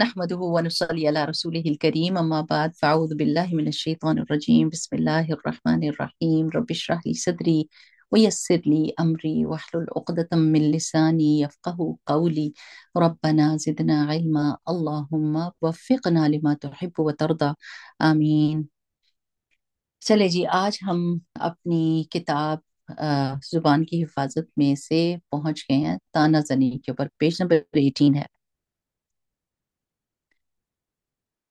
नहमद रसूलकरीम अम्माबाद फ़ाउदबिल्लाशैतरजीम बसमीम रबिशरली सदरी वयसरली अमरी वहलतमिलसानी अफ़क़ली रबना ज़िदना इल्मा अल्लाहुम्मा वफ़िक़ना लिमा तुहिब्बु व तरदा आमीन चले जी आज हम अपनी किताब ज़ुबान की हिफाजत में से पहुंच गए हैं ताना जनी के ऊपर पेज नंबर एटीन है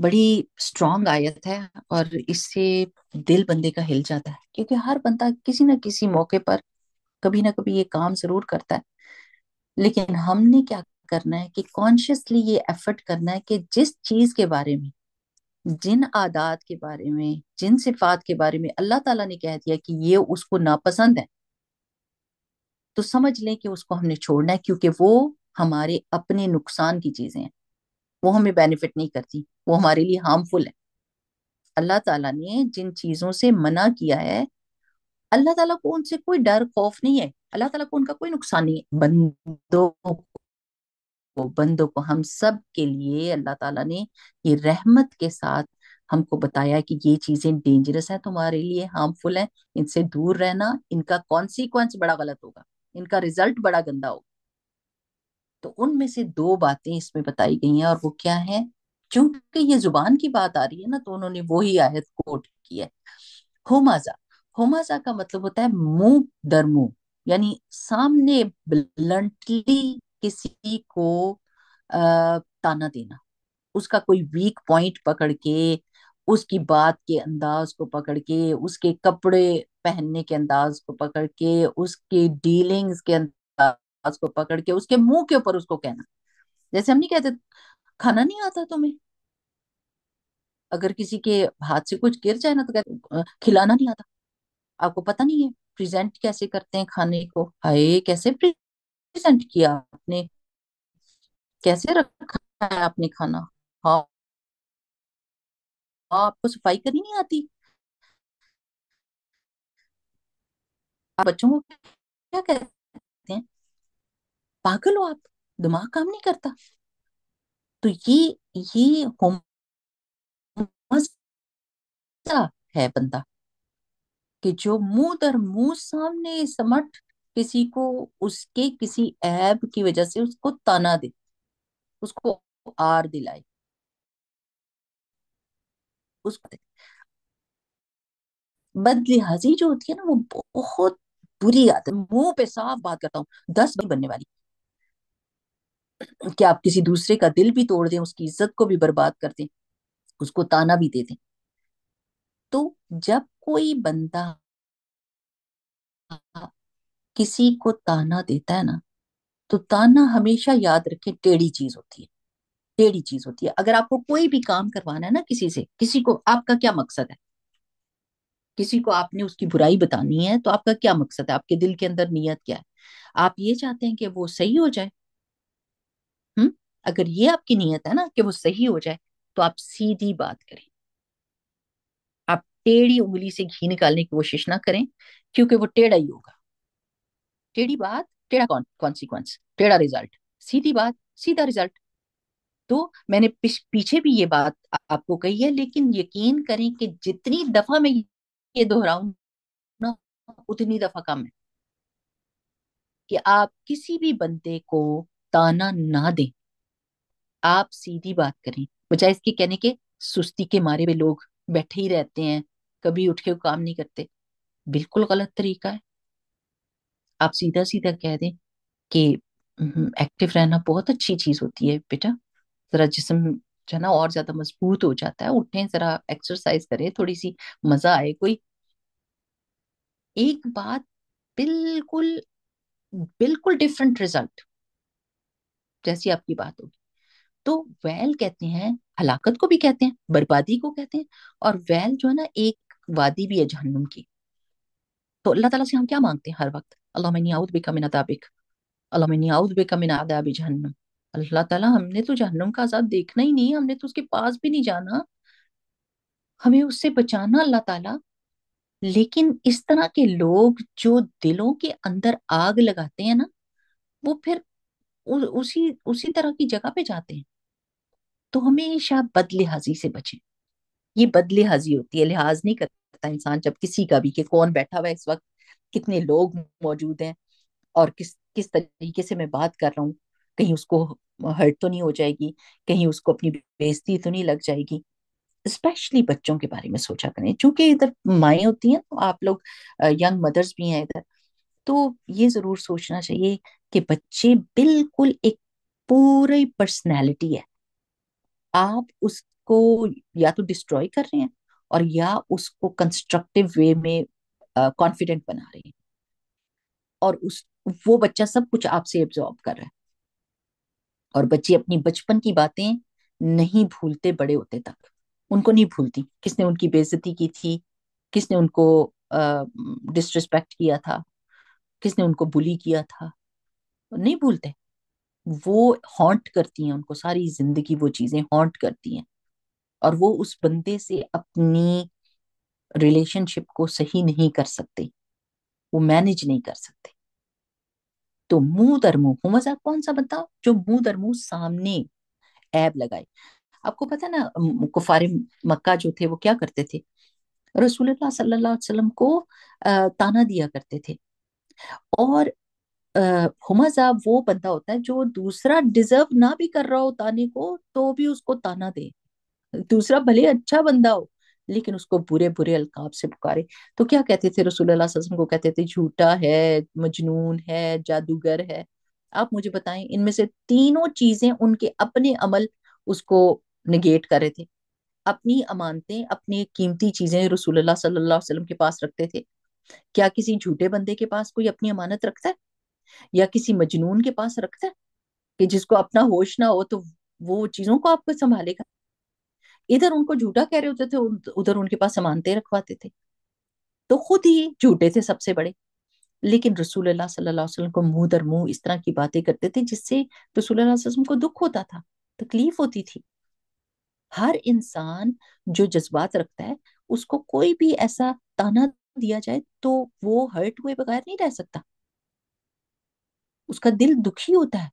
बड़ी स्ट्रॉन्ग आयत है और इससे दिल बंदे का हिल जाता है क्योंकि हर बंदा किसी ना किसी मौके पर कभी ना कभी ये काम जरूर करता है लेकिन हमने क्या करना है कि कॉन्शियसली ये एफर्ट करना है कि जिस चीज के बारे में जिन आदात के बारे में जिन सिफात के बारे में अल्लाह ताला ने कह दिया कि ये उसको नापसंद है तो समझ लें कि उसको हमने छोड़ना है क्योंकि वो हमारे अपने नुकसान की चीजें हैं वो हमें बेनिफिट नहीं करती वो हमारे लिए हार्मफुल है अल्लाह ताला ने जिन चीज़ों से मना किया है अल्लाह ताला को उनसे कोई डर खौफ नहीं है अल्लाह ताला को उनका कोई नुकसान नहीं है बंदों को बंदों को हम सब के लिए अल्लाह ताला ने ये रहमत के साथ हमको बताया कि ये चीजें डेंजरस हैं तुम्हारे लिए हार्मफुल हैं इनसे दूर रहना इनका कॉन्सिक्वेंस बड़ा गलत होगा इनका रिजल्ट बड़ा गंदा होगा तो उनमें से दो बातें इसमें बताई गई हैं और वो क्या है क्योंकि ये जुबान की बात आ रही है ना तो उन्होंने वो ही आयत कोट की है होमाजा होमाजा का मतलब होता है मुंह दर मुंह यानी सामने ब्लंटली किसी को आ, ताना देना उसका कोई वीक पॉइंट पकड़ के उसकी बात के अंदाज को पकड़ के उसके कपड़े पहनने के अंदाज को पकड़ के उसके डीलिंग्स के गिलास को पकड़ के उसके मुंह के ऊपर उसको कहना जैसे हम नहीं कहते खाना नहीं आता तुम्हें अगर किसी के हाथ से कुछ गिर जाए ना तो कहते खिलाना नहीं आता आपको पता नहीं है प्रेजेंट कैसे करते हैं खाने को हाय कैसे प्रेजेंट किया आपने कैसे रखा है आपने खाना हाँ आपको सफाई करनी नहीं आती आप बच्चों को क्या कहते हैं पागल हो आप दिमाग काम नहीं करता तो ये ये होम है बंदा कि जो मुंह दर मुंह सामने समट किसी को उसके किसी ऐब की वजह से उसको ताना दे उसको आर दिलाए उसको बदलिहाजी जो होती है ना वो बहुत बुरी आदत मुंह पे साफ बात करता हूँ दस बनने वाली कि आप किसी दूसरे का दिल भी तोड़ दें उसकी इज्जत को भी बर्बाद कर दें उसको ताना भी दे दें तो जब कोई बंदा किसी को ताना देता है ना तो ताना हमेशा याद रखे टेढ़ी चीज होती है टेढ़ी चीज होती है अगर आपको कोई भी काम करवाना है ना किसी से किसी को आपका क्या मकसद है किसी को आपने उसकी बुराई बतानी है तो आपका क्या मकसद है आपके दिल के अंदर नीयत क्या है आप ये चाहते हैं कि वो सही हो जाए अगर ये आपकी नीयत है ना कि वो सही हो जाए तो आप सीधी बात करें आप टेढ़ी उंगली से घी निकालने की कोशिश ना करें क्योंकि वो टेढ़ा ही होगा टेढ़ी बात टेढ़ा कौन कॉन्सिक्वेंस टेढ़ा रिजल्ट सीधी बात सीधा रिजल्ट तो मैंने पीछे भी ये बात आपको कही है लेकिन यकीन करें कि जितनी दफा मैं ये दोहराऊ ना उतनी दफा कम है कि आप किसी भी बंदे को ताना ना दें आप सीधी बात करें बजाय इसके कहने के सुस्ती के मारे में लोग बैठे ही रहते हैं कभी उठ के काम नहीं करते बिल्कुल गलत तरीका है आप सीधा सीधा कह दें कि हम्म, एक्टिव रहना बहुत अच्छी चीज होती है बेटा जरा जिसम जो है ना और ज्यादा मजबूत हो जाता है उठें जरा एक्सरसाइज करें थोड़ी सी मजा आए कोई एक बात बिल्कुल बिल्कुल डिफरेंट रिजल्ट जैसी आपकी बात होगी तो वैल कहते हैं हलाकत को भी कहते हैं बर्बादी को कहते हैं और वैल जो है ना एक वादी भी है जहन्नुम की तो अल्लाह ताला से हम क्या मांगते हैं हर वक्त अल्लाह मिनियाउद बेका मिन अदाबिक अल्लाह मिनियाउद बेका मिन अदाब जहन्नुम अल्लाह ताला हमने तो जहन्नुम का आजाद देखना ही नहीं हमने तो उसके पास भी नहीं जाना हमें उससे बचाना अल्लाह ताला लेकिन इस तरह के लोग जो दिलों के अंदर आग लगाते हैं ना वो फिर उसी उसी तरह की जगह पे जाते हैं तो हमेशा बदले हाजी से बचें ये बदले हाजी होती है लिहाज नहीं करता इंसान जब किसी का भी कि कौन बैठा हुआ है इस वक्त कितने लोग मौजूद हैं और किस किस तरीके से मैं बात कर रहा हूँ कहीं उसको हर्ट तो नहीं हो जाएगी कहीं उसको अपनी बेजती तो नहीं लग जाएगी स्पेशली बच्चों के बारे में सोचा करें चूंकि इधर माएँ होती हैं तो आप लोग यंग मदर्स भी हैं इधर तो ये जरूर सोचना चाहिए कि बच्चे बिल्कुल एक पूरी पर्सनैलिटी है आप उसको या तो डिस्ट्रॉय कर रहे हैं और या उसको कंस्ट्रक्टिव वे में कॉन्फिडेंट uh, बना रहे हैं और उस वो बच्चा सब कुछ आपसे एब्जॉर्ब कर रहा है और बच्चे अपनी बचपन की बातें नहीं भूलते बड़े होते तक उनको नहीं भूलती किसने उनकी बेजती की थी किसने उनको डिसरिस्पेक्ट uh, किया था किसने उनको बुली किया था नहीं भूलते वो हॉन्ट करती हैं उनको सारी जिंदगी वो चीजें हॉन्ट करती हैं और वो उस बंदे से अपनी रिलेशनशिप को सही नहीं कर सकते वो मैनेज नहीं कर सकते तो मुंह दर मुंह मजा कौन सा बताओ जो मुंह दर मुंह सामने ऐब लगाए आपको पता ना कुफारे मक्का जो थे वो क्या करते थे रसूल सल्लाम को ताना दिया करते थे और हुमा वो बंदा होता है जो दूसरा डिजर्व ना भी कर रहा हो ताने को तो भी उसको ताना दे दूसरा भले अच्छा बंदा हो लेकिन उसको बुरे बुरे अलकाब से पुकारे तो क्या कहते थे रसूल को कहते थे झूठा है मजनून है जादूगर है आप मुझे बताएं इनमें से तीनों चीजें उनके अपने अमल उसको निगेट कर रहे थे अपनी अमानतें अपनी कीमती चीजें रसूलुल्लाह सल्लल्लाहु अलैहि वसल्लम के पास रखते थे क्या किसी झूठे बंदे के पास कोई अपनी अमानत रखता है या किसी मजनून के पास रखता है कि जिसको अपना होश ना हो तो वो चीजों को आपको संभालेगा इधर उनको झूठा कह रहे होते थे उधर उनके पास समानते रखवाते थे तो खुद ही झूठे थे सबसे बड़े लेकिन रसूल अल्लाह सल्लल्लाहु अलैहि वसल्लम को मुंह दर मुंह इस तरह की बातें करते थे जिससे रसूल अल्लाह को दुख होता था तकलीफ होती थी हर इंसान जो जज्बात रखता है उसको कोई भी ऐसा ताना दिया जाए तो वो हर्ट हुए बगैर नहीं रह सकता उसका दिल दुखी होता है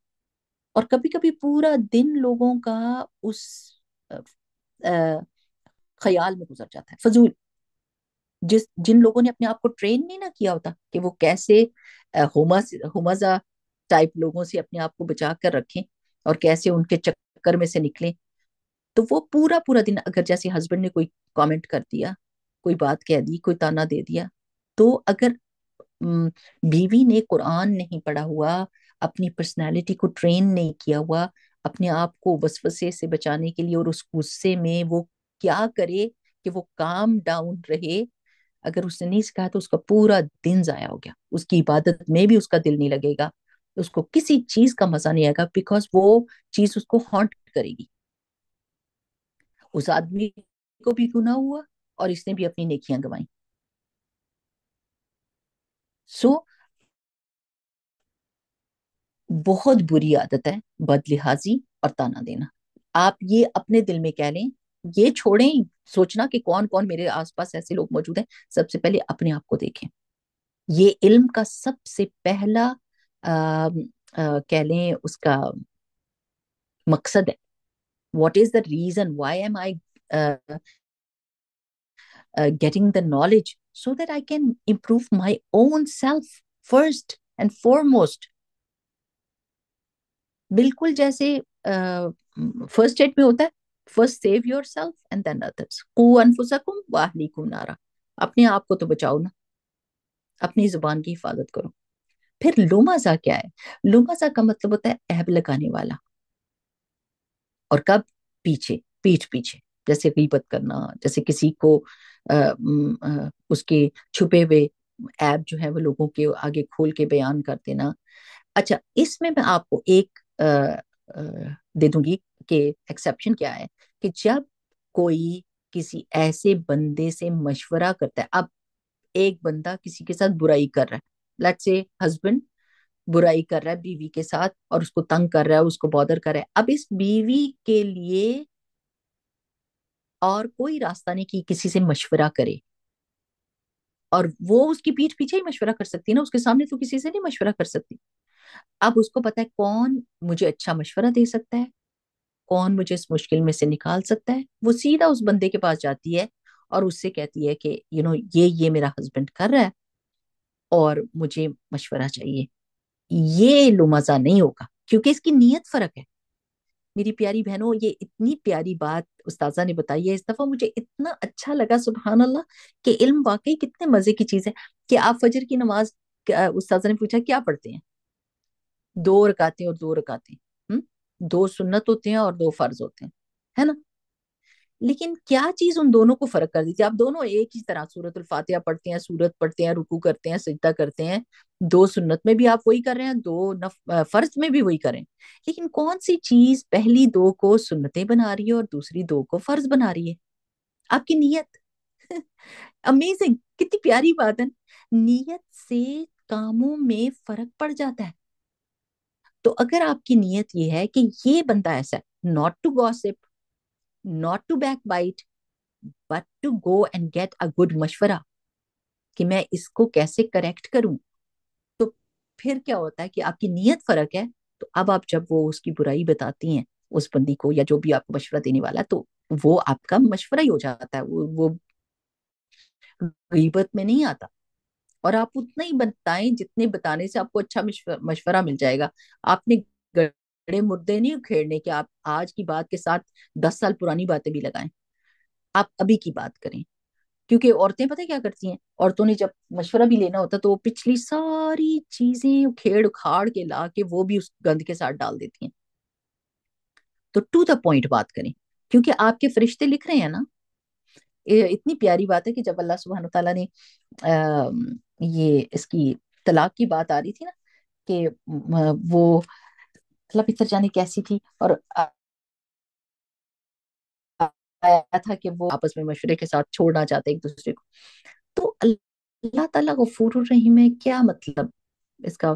और कभी कभी पूरा दिन लोगों का उस ख्याल में गुजर जाता है फजूल जिस जिन लोगों ने अपने आप को ट्रेन नहीं ना किया होता कि वो कैसे हुमजा टाइप लोगों से अपने आप को बचा कर रखें और कैसे उनके चक्कर में से निकलें तो वो पूरा पूरा दिन अगर जैसे हस्बैंड ने कोई कमेंट कर दिया कोई बात कह दी कोई ताना दे दिया तो अगर बीवी ने कुरान नहीं पढ़ा हुआ अपनी पर्सनैलिटी को ट्रेन नहीं किया हुआ अपने आप को वसवसे से बचाने के लिए और उस गुस्से में वो क्या करे कि वो काम डाउन रहे अगर उसने नहीं सिखाया तो उसका पूरा दिन जाया हो गया उसकी इबादत में भी उसका दिल नहीं लगेगा उसको किसी चीज का मजा नहीं आएगा बिकॉज वो चीज उसको हॉन्ट करेगी उस आदमी को भी गुना हुआ और इसने भी अपनी नेकियां गवाई सो so, बहुत बुरी आदत है बदलिहाजी और ताना देना आप ये अपने दिल में कह लें ये छोड़ें सोचना कि कौन कौन मेरे आसपास ऐसे लोग मौजूद हैं सबसे पहले अपने आप को देखें ये इल्म का सबसे पहला कह लें उसका मकसद है what is the reason why am I getting the knowledge so that I can improve my own self first and foremost. बिल्कुल जैसे फर्स्ट एड में होता है first save yourself and then others कु अनफुसकुम वाहली कु नारा अपने आप को तो बचाओ ना अपनी जुबान की हिफाजत करो फिर लोमाजा क्या है लोमाजा का मतलब होता है ऐब लगाने वाला और कब पीछे पीठ पीछे जैसे गीबत करना जैसे किसी को आ, आ, उसके छुपे हुए ऐप जो है वो लोगों के आगे खोल के बयान कर देना अच्छा इसमें मैं आपको एक आ, आ, दे दूंगी कि एक्सेप्शन क्या है कि जब कोई किसी ऐसे बंदे से मशवरा करता है अब एक बंदा किसी के साथ बुराई कर रहा है लेट्स से हस्बैंड बुराई कर रहा है बीवी के साथ और उसको तंग कर रहा है उसको बॉदर कर रहा है अब इस बीवी के लिए और कोई रास्ता नहीं कि किसी से मशवरा करे और वो उसकी पीठ पीछे ही मशवरा कर सकती है ना उसके सामने तो किसी से नहीं मशवरा कर सकती अब उसको पता है कौन मुझे अच्छा मशवरा दे सकता है कौन मुझे इस मुश्किल में से निकाल सकता है वो सीधा उस बंदे के पास जाती है और उससे कहती है कि यू नो ये ये मेरा हस्बैंड कर रहा है और मुझे मशवरा चाहिए ये लुमाजा नहीं होगा क्योंकि इसकी नीयत फर्क है मेरी प्यारी बहनों ये इतनी प्यारी बात उस्ताजा ने बताई है इस दफा मुझे इतना अच्छा लगा सुबहान अल्लाह कि इल्म वाकई कितने मजे की चीज है कि आप फजर की नमाज उस्ताजा ने पूछा क्या पढ़ते हैं दो रकाते हैं और दो रकाते हैं हम्म दो सुन्नत होते हैं और दो फर्ज होते हैं है ना लेकिन क्या चीज उन दोनों को फर्क कर देती है आप दोनों एक ही तरह सूरत अल्फातिया पढ़ते हैं सूरत पढ़ते हैं रुकू करते हैं सजदा करते हैं दो सुन्नत में भी आप वही कर रहे हैं दो नफ, फर्ज में भी वही करें लेकिन कौन सी चीज पहली दो को सुन्नतें बना रही है और दूसरी दो को फर्ज बना रही है आपकी नीयत अमेजिंग कितनी प्यारी बात है नीयत से कामों में फर्क पड़ जाता है तो अगर आपकी नीयत ये है कि ये बंदा ऐसा है not to gossip not to backbite, but to go and get a good मशवरा कि मैं इसको कैसे करेक्ट करूं तो फिर क्या होता है कि आपकी नीयत फर्क है तो अब आप जब वो उसकी बुराई बताती हैं उस बंदी को या जो भी आपको मशवरा देने वाला तो वो आपका मशवरा ही हो जाता है वो वो गीबत में नहीं आता और आप उतना ही बताएं जितने बताने से आपको अच्छा मशवरा मिल जाएगा आपने बड़े मुद्दे नहीं उखेड़ने के आप आज की बात के साथ दस साल पुरानी बातें भी लगाएं आप अभी की बात करें क्योंकि औरतें पता क्या करती हैं औरतों ने जब मशवरा भी लेना होता तो वो पिछली सारी चीजें उखेड़ उखाड़ के ला के वो भी उस गंद के साथ डाल देती हैं तो टू द पॉइंट बात करें क्योंकि आपके फरिश्ते लिख रहे हैं ना इतनी प्यारी बात है कि जब अल्लाह सुबहान तला ने अः ये इसकी तलाक की बात आ रही थी ना कि वो थला मतलब पिक्चर जाने कैसी थी और आया था कि वो आपस में मशवरे के साथ छोड़ना चाहते एक दूसरे को तो अल्लाह ताला गफूर रहीम है क्या मतलब इसका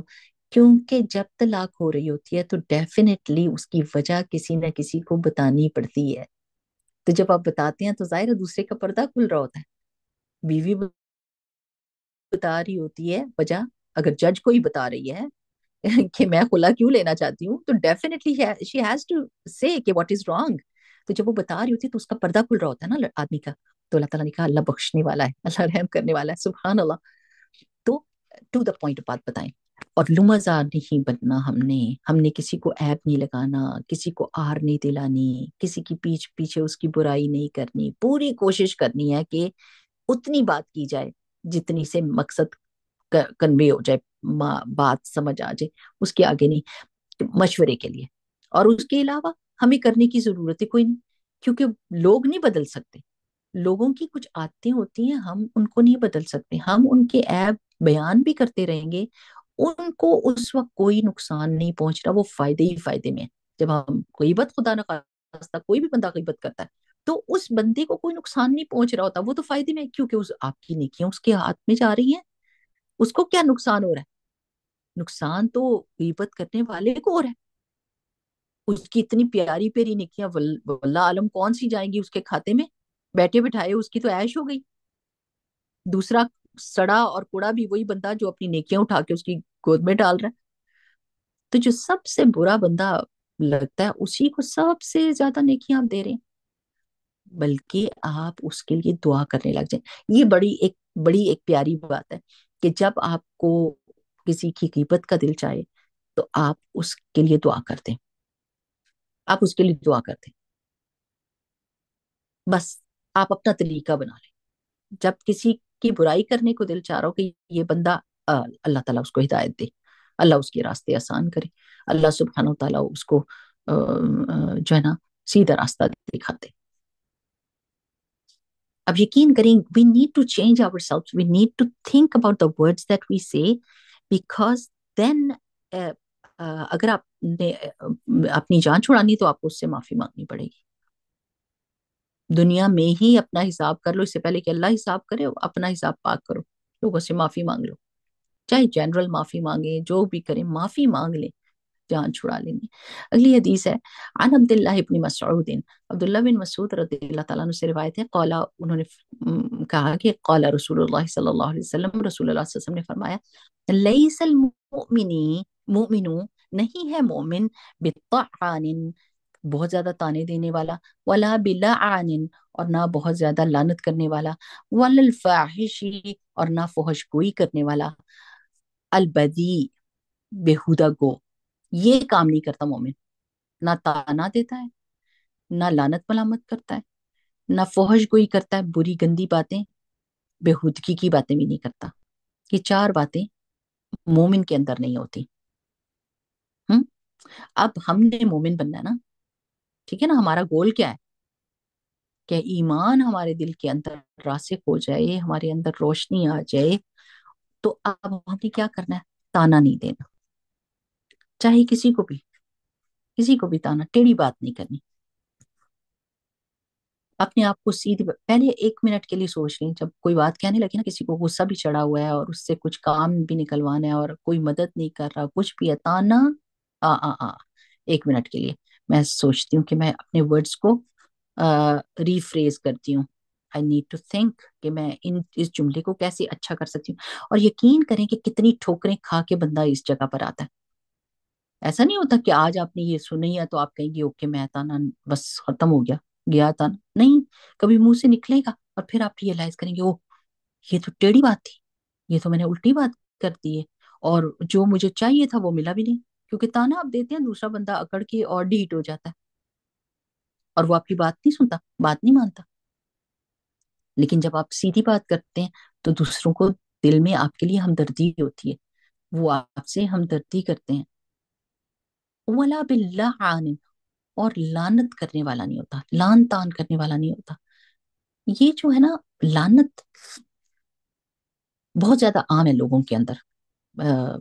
क्योंकि जब तलाक हो रही होती है तो डेफिनेटली उसकी वजह किसी ना किसी को बतानी पड़ती है तो जब आप बताते हैं तो जाहिर है दूसरे का पर्दा खुल रहा होता है बीवी बता रही होती है वजह अगर जज को ही बता रही है कि मैं खुला क्यों लेना चाहती हूँ तो डेफिनेटली शी हैज टू से कि व्हाट इज रॉन्ग तो जब वो बता रही होती है तो उसका पर्दा खुल रहा होता है ना आदमी का तो अल्लाह ताला ने कहा अल्लाह बख्शने वाला है अल्लाह रहम करने वाला है सुबहान अल्लाह तो टू द पॉइंट बात बताएं और लुमाजार नहीं बनना हमने हमने किसी को ऐप नहीं लगाना किसी को आर नहीं दिलानी किसी की पीछ पीछे उसकी बुराई नहीं करनी पूरी कोशिश करनी है कि उतनी बात की जाए जितनी से मकसद कन्वे हो जाए बात समझ आ जाए उसके आगे नहीं मशवरे के लिए और उसके अलावा हमें करने की जरूरत ही कोई नहीं क्योंकि लोग नहीं बदल सकते लोगों की कुछ आदतें होती हैं हम उनको नहीं बदल सकते हम उनके ऐप बयान भी करते रहेंगे उनको उस वक्त कोई नुकसान नहीं पहुंच रहा वो फायदे ही फायदे में है जब हम कोई बत खुदा ना कोई भी बंदा गईबत करता है तो उस बंदे को कोई नुकसान नहीं पहुंच रहा होता वो तो फायदे में क्योंकि उस आपकी निकियां उसके हाथ में जा रही हैं उसको क्या नुकसान हो रहा है नुकसान तो गिबत करने वाले को हो रहा है उसकी इतनी प्यारी प्यारी निकियां वल्ला आलम कौन सी जाएंगी उसके खाते में बैठे बिठाए उसकी तो ऐश हो गई दूसरा सड़ा और कुड़ा भी वही बंदा जो अपनी नेकियां उठा के उसकी गोद में डाल रहा है तो जो सबसे बुरा बंदा लगता है उसी को सबसे ज्यादा नेकियां आप दे रहे हैं बल्कि आप उसके लिए दुआ करने लग जाए ये बड़ी एक बड़ी एक प्यारी बात है कि जब आपको किसी की कीमत का दिल चाहे तो आप उसके लिए दुआ कर दें आप उसके लिए दुआ कर दें बस आप अपना तरीका बना लें जब किसी की बुराई करने को दिल चाह रहा हो कि ये बंदा अल्लाह ताला उसको हिदायत दे अल्लाह उसके रास्ते आसान करे अल्लाह सुबहान ताला उसको जो है ना सीधा रास्ता दिखा दे अब यकीन करें we need to change our self we need to think about the words that we say because then अगर आपने अपनी जान छुड़ानी तो आपको उससे माफी मांगनी पड़ेगी दुनिया में ही अपना हिसाब कर लो इससे पहले कि अल्लाह हिसाब करे अपना हिसाब पाक करो लोगों से माफी मांग लो चाहे जनरल माफी मांगे जो भी करें माफी मांग लें जान छुड़ा लेनी अगली हदीस है अन अब्दुल्लाह इब्न मसूद अब्दुल्लाह बिन मसूद रदी अल्लाह तआला से रिवायत है कौला उन्होंने कहा कि कौला रसूलुल्लाह सल्लल्लाहु अलैहि वसल्लम रसूलुल्लाह सल्लल्लाहु अलैहि वसल्लम ने फरमाया लैसल मुमिनी मुमिनु नहीं है मोमिन बितानिन बहुत ज्यादा ताने देने वाला वला बिला आनिन और ना बहुत ज्यादा लानत करने वाला वलल फाहिशी और ना फहश गोई करने वाला अलबदी बेहुदा गो ये काम नहीं करता मोमिन ना ताना देता है ना लानत मलामत करता है ना फोहश गोई करता है बुरी गंदी बातें बेहूदगी की बातें भी नहीं करता ये चार बातें मोमिन के अंदर नहीं होती हम्म अब हमने मोमिन बनना है ना ठीक है ना हमारा गोल क्या है क्या ईमान हमारे दिल के अंदर रासिक हो जाए हमारे अंदर रोशनी आ जाए तो अब हमें क्या करना है ताना नहीं देना चाहे किसी को भी किसी को भी ताना टेढ़ी बात नहीं करनी अपने आप को सीधे पहले एक मिनट के लिए सोच लें जब कोई बात कहने लगी ना किसी को गुस्सा भी चढ़ा हुआ है और उससे कुछ काम भी निकलवाना है और कोई मदद नहीं कर रहा कुछ भी है ताना आ आ आ एक मिनट के लिए मैं सोचती हूँ कि मैं अपने वर्ड्स को रिफ्रेज करती हूँ आई नीड टू थिंक कि मैं इन इस जुमले को कैसे अच्छा कर सकती हूँ और यकीन करें कि कितनी ठोकरें खा के बंदा इस जगह पर आता है ऐसा नहीं होता कि आज आपने ये सुनी है तो आप कहेंगे ओके मैं था ना बस खत्म हो गया गया था ना नहीं कभी मुंह से निकलेगा और फिर आप रियलाइज करेंगे ओ ये तो टेढ़ी बात थी ये तो मैंने उल्टी बात कर दी है और जो मुझे चाहिए था वो मिला भी नहीं क्योंकि ताना आप देते हैं दूसरा बंदा अकड़ के और डीट हो जाता है और वो आपकी बात नहीं सुनता बात नहीं मानता लेकिन जब आप सीधी बात करते हैं तो दूसरों को दिल में आपके लिए हमदर्दी होती है वो आपसे हमदर्दी करते हैं वला बिल्ला और लानत करने वाला नहीं होता लान तान करने वाला नहीं होता ये जो है ना लानत बहुत ज्यादा आम है लोगों के अंदर आ,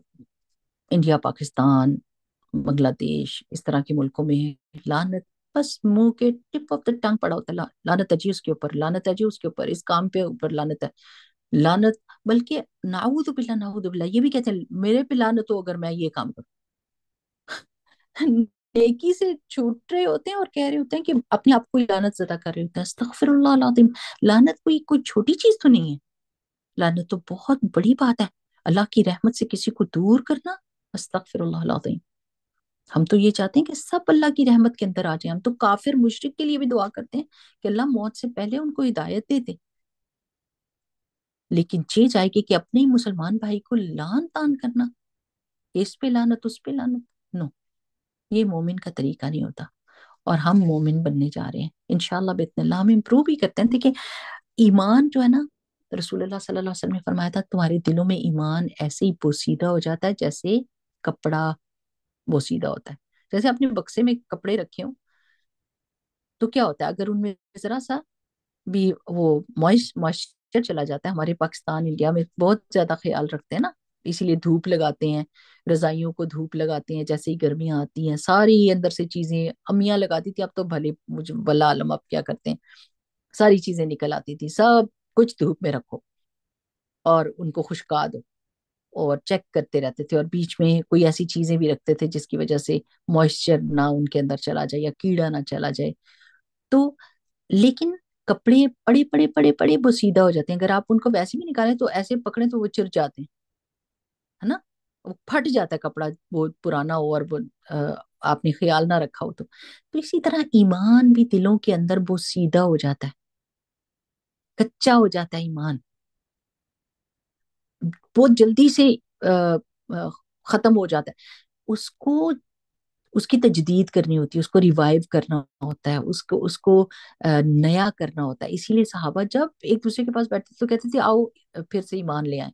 इंडिया पाकिस्तान बांग्लादेश इस तरह के मुल्कों में लानत बस मुंह के टिप ऑफ द टंग पड़ा होता है ला, लानत है जी उसके ऊपर लानत है जी उसके ऊपर इस काम पे ऊपर लानत है लानत बल्कि नाउद बिल्ला बिल्ला ये भी कहते हैं मेरे पे लानत हो अगर मैं ये काम करूँ नेकी से छूट रहे होते हैं और कह रहे होते हैं कि अपने आप को लानत ज्यादा कर रहे होते हैं अस्तफर लादिम लानत कोई कोई छोटी चीज तो नहीं है लानत तो बहुत बड़ी बात है अल्लाह की रहमत से किसी को दूर करना अस्तफर लादिम हम तो ये चाहते हैं कि सब अल्लाह की रहमत के अंदर आ जाए हम तो काफिर मुशरक के लिए भी दुआ करते हैं कि अल्लाह मौत से पहले उनको हिदायत दे दे लेकिन ये जाएगी कि अपने ही मुसलमान भाई को लान तान करना इस पे लानत उस पे लानत नो ये मोमिन का तरीका नहीं होता और हम मोमिन बनने जा रहे हैं इनशाला बेतन हम इम्प्रूव भी करते हैं देखिए ईमान जो है ना रसूल सल्लल्लाहु ने फरमाया था तुम्हारे दिलों में ईमान ऐसे ही बोसीदा हो जाता है जैसे कपड़ा बोसीदा होता है जैसे अपने बक्से में कपड़े रखे हो तो क्या होता है अगर उनमें जरा सा भी वो मॉइस्चर चला जाता है हमारे पाकिस्तान इंडिया में बहुत ज्यादा ख्याल रखते हैं ना इसीलिए धूप लगाते हैं रजाइयों को धूप लगाते हैं जैसे ही गर्मियां आती हैं सारी अंदर से चीजें अमिया लगाती थी अब तो भले मुझे भला आलम आप क्या करते हैं सारी चीजें निकल आती थी सब कुछ धूप में रखो और उनको खुशका दो और चेक करते रहते थे और बीच में कोई ऐसी चीजें भी रखते थे जिसकी वजह से मॉइस्चर ना उनके अंदर चला जाए या कीड़ा ना चला जाए तो लेकिन कपड़े पड़े पड़े पड़े पड़े बसीदा हो जाते हैं अगर आप उनको वैसे भी निकालें तो ऐसे पकड़े तो वो चिर जाते हैं है ना वो फट जाता है कपड़ा बहुत पुराना हो और आपने ख्याल ना रखा हो तो तो इसी तरह ईमान भी दिलों के अंदर वो सीधा हो जाता है कच्चा हो जाता है ईमान बहुत जल्दी से खत्म हो जाता है उसको उसकी तजदीद करनी होती है उसको रिवाइव करना होता है उसको उसको नया करना होता है इसीलिए साहबा जब एक दूसरे के पास बैठते तो कहते थे आओ फिर से ईमान ले आए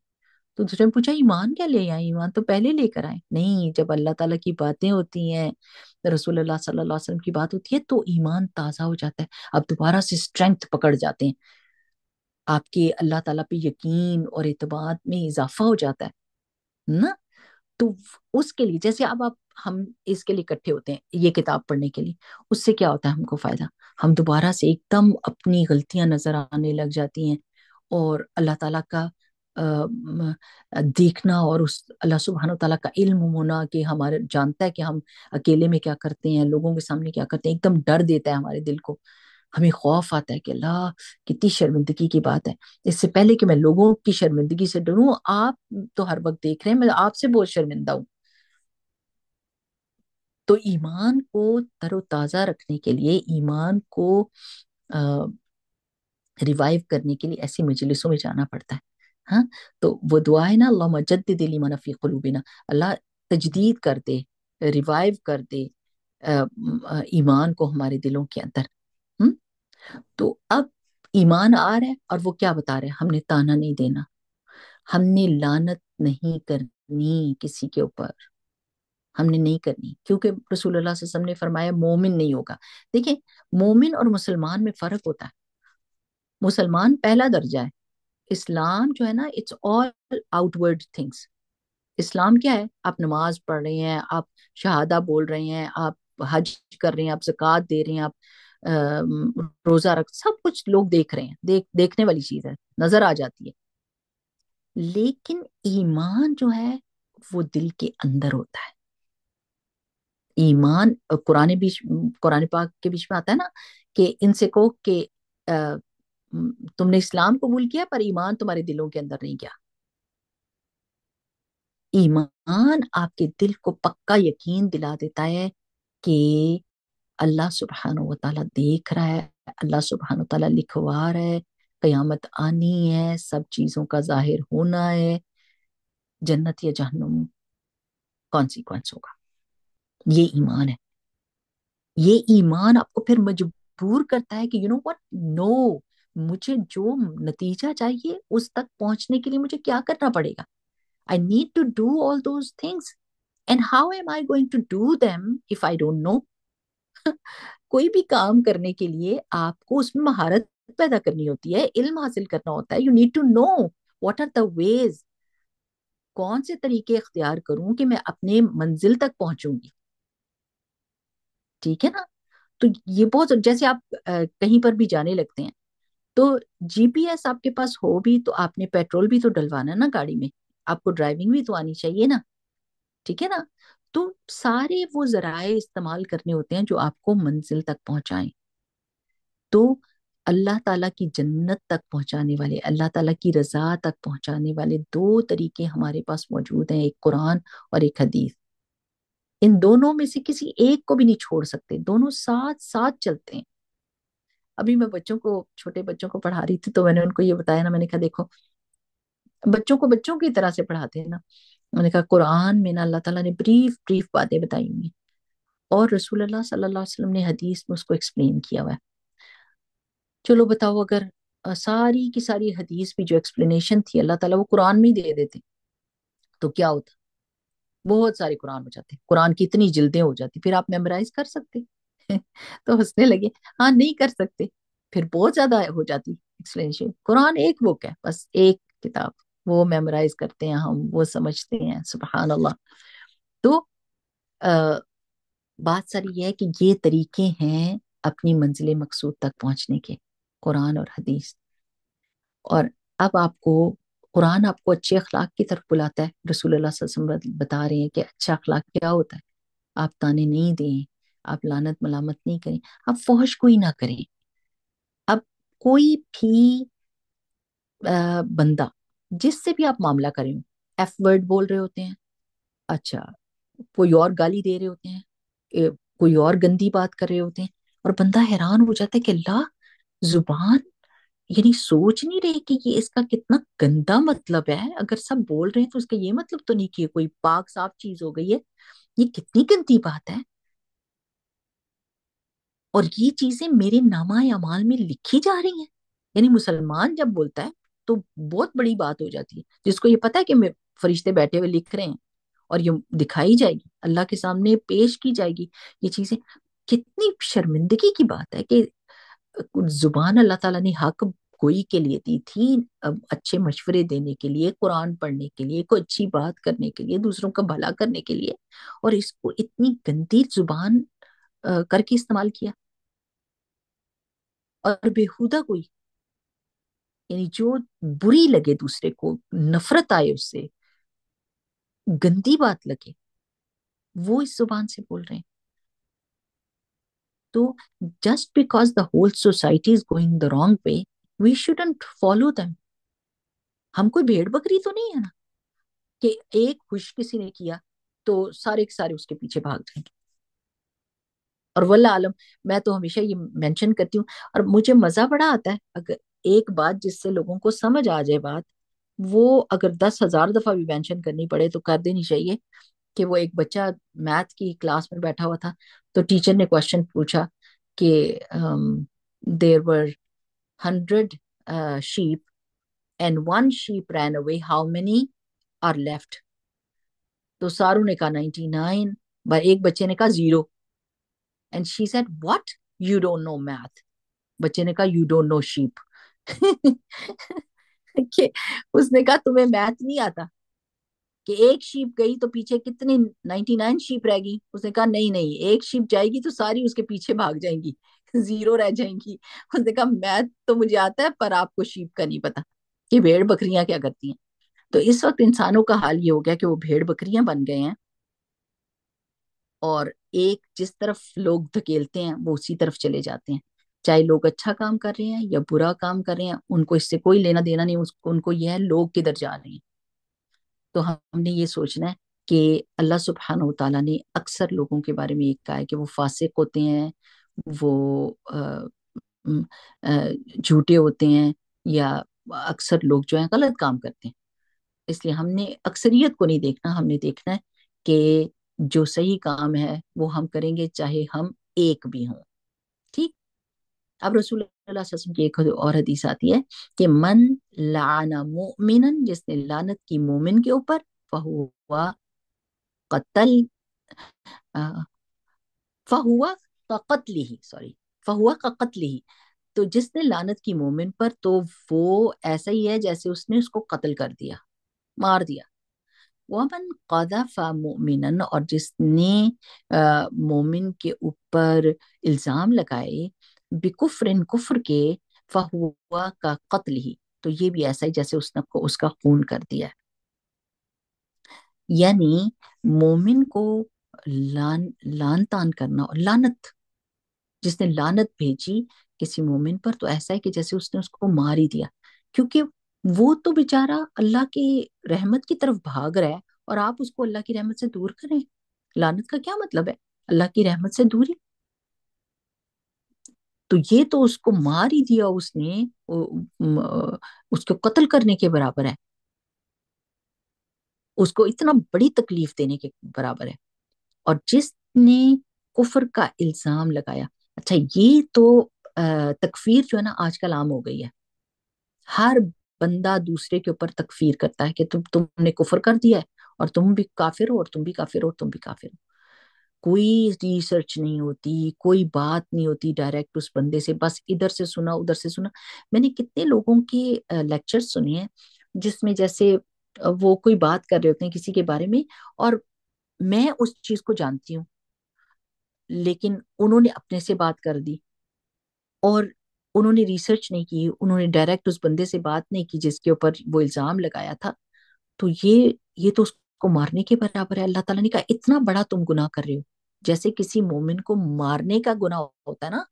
तो दूसरे ने पूछा ईमान क्या ले आए ईमान तो पहले लेकर आए नहीं जब अल्लाह ताला की बातें होती हैं रसूल अल्लाह सल्लल्लाहु अलैहि वसल्लम की बात होती है तो ईमान ताज़ा हो जाता है आप दोबारा से स्ट्रेंथ पकड़ जाते हैं आपके अल्लाह ताला पे यकीन और एतबाद में इजाफा हो जाता है ना तो उसके लिए जैसे अब आप हम इसके लिए इकट्ठे होते हैं ये किताब पढ़ने के लिए उससे क्या होता है हमको फायदा हम दोबारा से एकदम अपनी गलतियां नजर आने लग जाती हैं और अल्लाह ताला का देखना और उस अल्लाह सुबहान तला का इल्म होना कि हमारे जानता है कि हम अकेले में क्या करते हैं लोगों के सामने क्या करते हैं एकदम डर देता है हमारे दिल को हमें खौफ आता है कि अल्लाह कितनी शर्मिंदगी की बात है इससे पहले कि मैं लोगों की शर्मिंदगी से डरूं आप तो हर वक्त देख रहे हैं मैं आपसे बहुत शर्मिंदा हूं तो ईमान को तरोताजा रखने के लिए ईमान को रिवाइव करने के लिए ऐसी मजलिसों में जाना पड़ता है हाँ तो वो दुआएं ना अल्लाह मजद दिली मनफी क़लूबिना अल्लाह तजदीद कर दे रिवाइव कर दे ईमान को हमारे दिलों के अंदर हम्म तो अब ईमान आ रहा है और वो क्या बता रहे हैं हमने ताना नहीं देना हमने लानत नहीं करनी किसी के ऊपर हमने नहीं करनी क्योंकि रसूल वसल्लम ने फरमाया मोमिन नहीं होगा देखिए मोमिन और मुसलमान में फर्क होता है मुसलमान पहला दर्जा है इस्लाम जो है ना it's all outward things Islam क्या है आप नमाज पढ़ रहे हैं आप शहादा बोल रहे हैं आप हज कर रहे हैं आप जक़ात दे रहे हैं आप रोजा रख सब कुछ लोग देख रहे हैं देख देखने वाली चीज है नजर आ जाती है लेकिन ईमान जो है वो दिल के अंदर होता है ईमान कुरान बीच कुरान पाक के बीच में आता है ना कि इनसे को कि तुमने इस्लाम कबूल किया पर ईमान तुम्हारे दिलों के अंदर नहीं गया ईमान आपके दिल को पक्का यकीन दिला देता है कि अल्लाह सुबहान तला देख रहा है अल्लाह सुबहान तला लिखवा रहा है कयामत आनी है सब चीजों का जाहिर होना है जन्नत या जहनुम कॉन्सिक्वेंस होगा ये ईमान है ये ईमान आपको फिर मजबूर करता है कि यू नो वट नो मुझे जो नतीजा चाहिए उस तक पहुंचने के लिए मुझे क्या करना पड़ेगा I need to do all those things and how am I going to do them if I don't know कोई भी काम करने के लिए आपको उसमें महारत पैदा करनी होती है इल्म हासिल करना होता है you need to know what are the ways कौन से तरीके अख्तियार करूं कि मैं अपने मंजिल तक पहुंचूंगी ठीक है ना तो ये बहुत जैसे आप आ, कहीं पर भी जाने लगते हैं तो जीपीएस आपके पास हो भी तो आपने पेट्रोल भी तो डलवाना ना गाड़ी में आपको ड्राइविंग भी तो आनी चाहिए ना ठीक है ना तो सारे वो जराए इस्तेमाल करने होते हैं जो आपको मंजिल तक पहुंचाएं तो अल्लाह ताला की जन्नत तक पहुंचाने वाले अल्लाह ताला की रजा तक पहुंचाने वाले दो तरीके हमारे पास मौजूद हैं एक कुरान और एक हदीस इन दोनों में से किसी एक को भी नहीं छोड़ सकते दोनों साथ साथ चलते हैं अभी मैं बच्चों को छोटे बच्चों को पढ़ा रही थी तो मैंने उनको ये बताया ना मैंने कहा देखो बच्चों को बच्चों की तरह से पढ़ाते हैं ना मैंने कहा कुरान में ना अल्लाह ताला ने ब्रीफ ब्रीफ बातें बताई हुई हैं और रसूल अल्लाह सल्लल्लाहु अलैहि वसल्लम ने हदीस में उसको एक्सप्लेन किया हुआ है चलो बताओ अगर सारी की सारी हदीस भी जो एक्सप्लेनेशन थी अल्लाह ताला वो कुरान में ही दे देते तो क्या होता बहुत सारे कुरान हो जाते कुरान की इतनी जिल्दें हो जाती फिर आप मेमोराइज कर सकते तो हंसने लगे हाँ नहीं कर सकते फिर बहुत ज्यादा हो जाती एक्सप्लेनेशन कुरान एक बुक है बस एक किताब वो मेमोराइज करते हैं हम वो समझते हैं सुबहान अल्लाह तो आ, बात सारी ये है कि ये तरीके हैं अपनी मंजिल मकसूद तक पहुंचने के कुरान और हदीस और अब आपको कुरान आपको अच्छे अखलाक की तरफ बुलाता है रसूल बता रहे हैं कि अच्छा अखलाक क्या होता है आप ताने नहीं दें आप लानत मलामत नहीं करें आप फौश कोई ना करें अब कोई भी बंदा जिससे भी आप मामला करें एफ वर्ड बोल रहे होते हैं अच्छा कोई और गाली दे रहे होते हैं कोई और गंदी बात कर रहे होते हैं और बंदा हैरान हो जाता है कि अल्लाह जुबान यानी सोच नहीं रहे कि ये इसका कितना गंदा मतलब है अगर सब बोल रहे हैं तो उसका ये मतलब तो नहीं कि कोई पाक साफ चीज हो गई है ये कितनी गंदी बात है और ये चीजें मेरे नामा अमाल में लिखी जा रही हैं यानी मुसलमान जब बोलता है तो बहुत बड़ी बात हो जाती है जिसको ये पता है कि फरिश्ते बैठे हुए लिख रहे हैं और ये दिखाई जाएगी अल्लाह के सामने पेश की जाएगी ये चीजें कितनी शर्मिंदगी की बात है कि जुबान अल्लाह ताला ने हक गोई के लिए दी थी अच्छे मशवरे देने के लिए कुरान पढ़ने के लिए कोई अच्छी बात करने के लिए दूसरों का भला करने के लिए और इसको इतनी गंदी जुबान करके इस्तेमाल किया और बेहुदा कोई यानी जो बुरी लगे दूसरे को नफरत आए उससे गंदी बात लगे वो इस जुबान से बोल रहे हैं तो just because the whole society is going the wrong way we shouldn't follow them हम कोई भेड़ बकरी तो नहीं है ना कि एक खुश किसी ने किया तो सारे के सारे उसके पीछे भाग जाएंगे और वल्ला आलम मैं तो हमेशा ये मेंशन करती हूँ और मुझे मजा बड़ा आता है अगर एक बात जिससे लोगों को समझ आ जाए बात वो अगर दस हजार दफा भी मेंशन करनी पड़े तो कर देनी चाहिए कि वो एक बच्चा मैथ की क्लास में बैठा हुआ था तो टीचर ने क्वेश्चन पूछा कि there were hundred sheep and one sheep ran away how many are left तो सारू ने कहा नाइनटी नाइन एक बच्चे ने कहा zero and she said what you don't know math बच्चे ने कहा यू डोंट नो शीप उसने कहा तुम्हें मैथ नहीं आता कि एक शीप गई तो पीछे कितनी नाइनटी नाइन शीप रहेगी उसने कहा नहीं नहीं एक शीप जाएगी तो सारी उसके पीछे भाग जाएंगी जीरो रह जाएंगी उसने कहा मैथ तो मुझे आता है पर आपको शीप का नहीं पता कि भेड़ बकरियां क्या करती हैं तो इस वक्त इंसानों का हाल ये हो गया कि वो भेड़ बकरियां बन गए हैं और एक जिस तरफ लोग धकेलते हैं वो उसी तरफ चले जाते हैं चाहे लोग अच्छा काम कर रहे हैं या बुरा काम कर रहे हैं उनको इससे कोई लेना देना नहीं उसको उनको यह है लोग किधर जा रहे हैं तो हमने ये सोचना है कि अल्लाह सुबहान तला ने अक्सर लोगों के बारे में एक कहा है कि वो फासिक होते हैं वो झूठे होते हैं या अक्सर लोग जो है गलत काम करते हैं इसलिए हमने अक्सरियत को नहीं देखना हमने देखना है कि जो सही काम है वो हम करेंगे चाहे हम एक भी हों ठीक अब रसूल की एक और हदीस आती है कि मन लाना मोमिन जिसने लानत की मोमिन के ऊपर फहुआ कतल फहुआ का कत्ल ही सॉरी फहुआ का कत्ल ही तो जिसने लानत की मोमिन पर तो वो ऐसा ही है जैसे उसने उसको कत्ल कर दिया मार दिया वमन कदाफा मोमिन और जिसने मोमिन के ऊपर इल्ज़ाम लगाए बिकुफरिन कुफर के फहुआ का कत्ल ही तो ये भी ऐसा ही जैसे उसने को उसका खून कर दिया यानी मोमिन को लान लान तान करना और लानत जिसने लानत भेजी किसी मोमिन पर तो ऐसा है कि जैसे उसने उसको मार ही दिया क्योंकि वो तो बेचारा अल्लाह की रहमत की तरफ भाग रहा है और आप उसको अल्लाह की रहमत से दूर करें लानत का क्या मतलब है अल्लाह की रहमत से दूरी तो ये तो उसको मार ही दिया उसने उसको कत्ल करने के बराबर है उसको इतना बड़ी तकलीफ देने के बराबर है और जिसने कुफर का इल्जाम लगाया अच्छा ये तो तकफीर जो है ना आजकल आम हो गई है हर बंदा दूसरे के ऊपर तकफीर करता है कि तुम तुमने कुफर कर दिया है और तुम भी काफिर हो और तुम भी काफिर हो और तुम भी काफिर हो कोई रिसर्च नहीं होती कोई बात नहीं होती डायरेक्ट उस बंदे से बस इधर से सुना उधर से सुना मैंने कितने लोगों के लेक्चर सुने हैं जिसमें जैसे वो कोई बात कर रहे होते हैं किसी के बारे में और मैं उस चीज को जानती हूँ लेकिन उन्होंने अपने से बात कर दी और उन्होंने रिसर्च नहीं की उन्होंने डायरेक्ट उस बंदे से बात नहीं की जिसके ऊपर वो इल्जाम लगाया था तो ये ये तो उसको मारने के बराबर है अल्लाह ताला ने कहा इतना बड़ा तुम गुनाह कर रहे हो जैसे किसी मोमिन को मारने का गुनाह होता है ना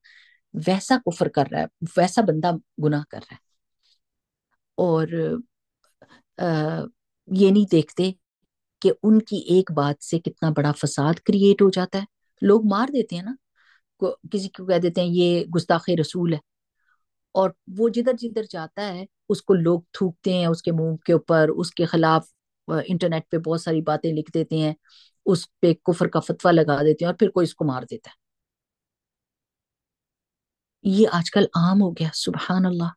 वैसा कुफर कर रहा है वैसा बंदा गुनाह कर रहा है और आ, ये नहीं देखते कि उनकी एक बात से कितना बड़ा फसाद क्रिएट हो जाता है लोग मार देते हैं ना किसी को कह देते हैं ये गुस्ताखे रसूल है और वो जिधर जिधर जाता है उसको लोग थूकते हैं उसके मुंह के ऊपर उसके खिलाफ इंटरनेट पे बहुत सारी बातें लिख देते हैं उस पे कुफर का फतवा लगा देते हैं और फिर कोई इसको मार देता है ये आजकल आम हो गया सुबहान अल्लाह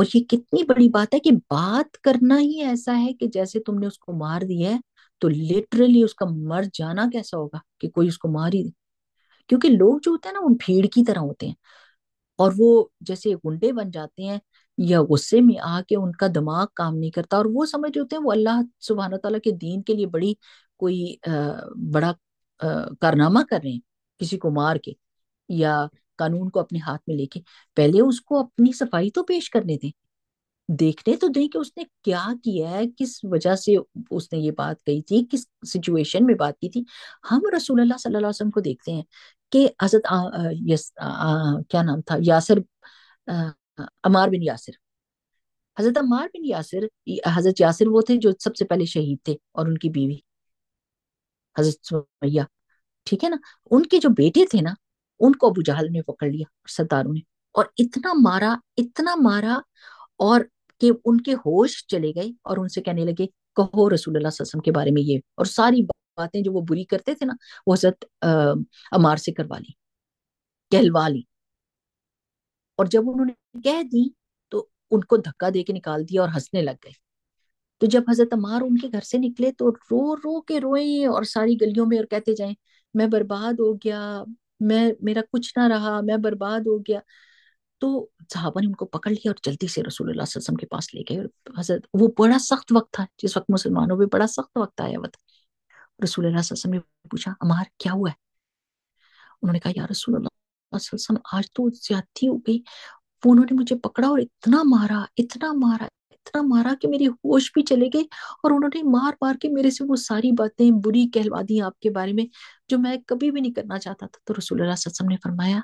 और ये कितनी बड़ी बात है कि बात करना ही ऐसा है कि जैसे तुमने उसको मार दिया है तो लिटरली उसका मर जाना कैसा होगा कि कोई उसको मार ही दे क्योंकि लोग जो होते हैं ना वो भीड़ की तरह होते हैं और वो जैसे गुंडे बन जाते हैं या गुस्से में आके उनका दिमाग काम नहीं करता और वो समझ होते हैं वो अल्लाह सुबहाना तला के दीन के लिए बड़ी कोई आ, बड़ा आ, कारनामा कर रहे हैं किसी को मार के या कानून को अपने हाथ में लेके पहले उसको अपनी सफाई तो पेश करने दें देखने तो दें कि उसने क्या किया है किस वजह से उसने ये बात कही थी किस सिचुएशन में बात की थी हम रसूल अल्लाह सल्लल्लाहु अलैहि वसल्लम को देखते हैं कि हजरत क्या नाम था यासिर अमार बिन यासिर हजरत अमार बिन यासिर हजरत यासिर वो थे जो सबसे पहले शहीद थे और उनकी बीवी हजरत सुमैया ठीक है ना उनके जो बेटे थे ना उनको अबू जहल ने पकड़ लिया सरदारों ने और इतना मारा इतना मारा और कि उनके होश चले गए और उनसे कहने लगे कहो रसूल वसल्लम के बारे में ये और सारी बात बातें जो वो बुरी करते थे ना वो हजरत अमार से करवा ली कहलवा ली और जब उन्होंने कह दी तो उनको धक्का दे के निकाल दिया और हंसने लग गए तो जब हजरत अमार उनके घर से निकले तो रो रो के रोए और सारी गलियों में और कहते जाए मैं बर्बाद हो गया मैं मेरा कुछ ना रहा मैं बर्बाद हो गया तो साहबा ने उनको पकड़ लिया और जल्दी से रसूल के पास ले गए हजरत वो बड़ा सख्त वक्त था जिस वक्त मुसलमानों में बड़ा सख्त वक्त आया हुआ था रसूल ने पूछा अमार क्या हुआ है उन्होंने कहा यार रसूल आज तो ज्यादा हो गई वो उन्होंने मुझे पकड़ा और इतना मारा इतना मारा इतना मारा कि मेरे होश भी चले गए और उन्होंने मार मार के मेरे से वो सारी बातें बुरी कहलवा दी आपके बारे में जो मैं कभी भी नहीं करना चाहता था तो रसूल सत्सम ने फरमाया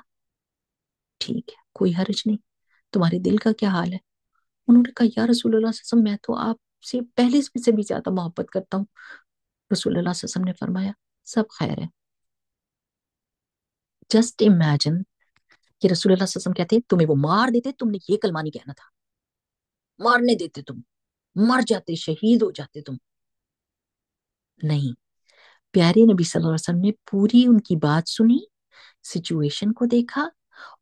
ठीक है कोई हर्ज नहीं तुम्हारे दिल का क्या हाल है उन्होंने कहा यार रसूल सत्सम मैं तो आपसे पहले से भी ज्यादा मोहब्बत करता हूँ रसूल वसम ने फरमाया सब खैर है जस्ट इमेजिन कि रसूल वसम कहते तुम्हें वो मार देते तुमने ये कलमा नहीं कहना था मारने देते तुम मर जाते शहीद हो जाते तुम नहीं प्यारे नबी सल्लल्लाहु अलैहि वसल्लम ने पूरी उनकी बात सुनी सिचुएशन को देखा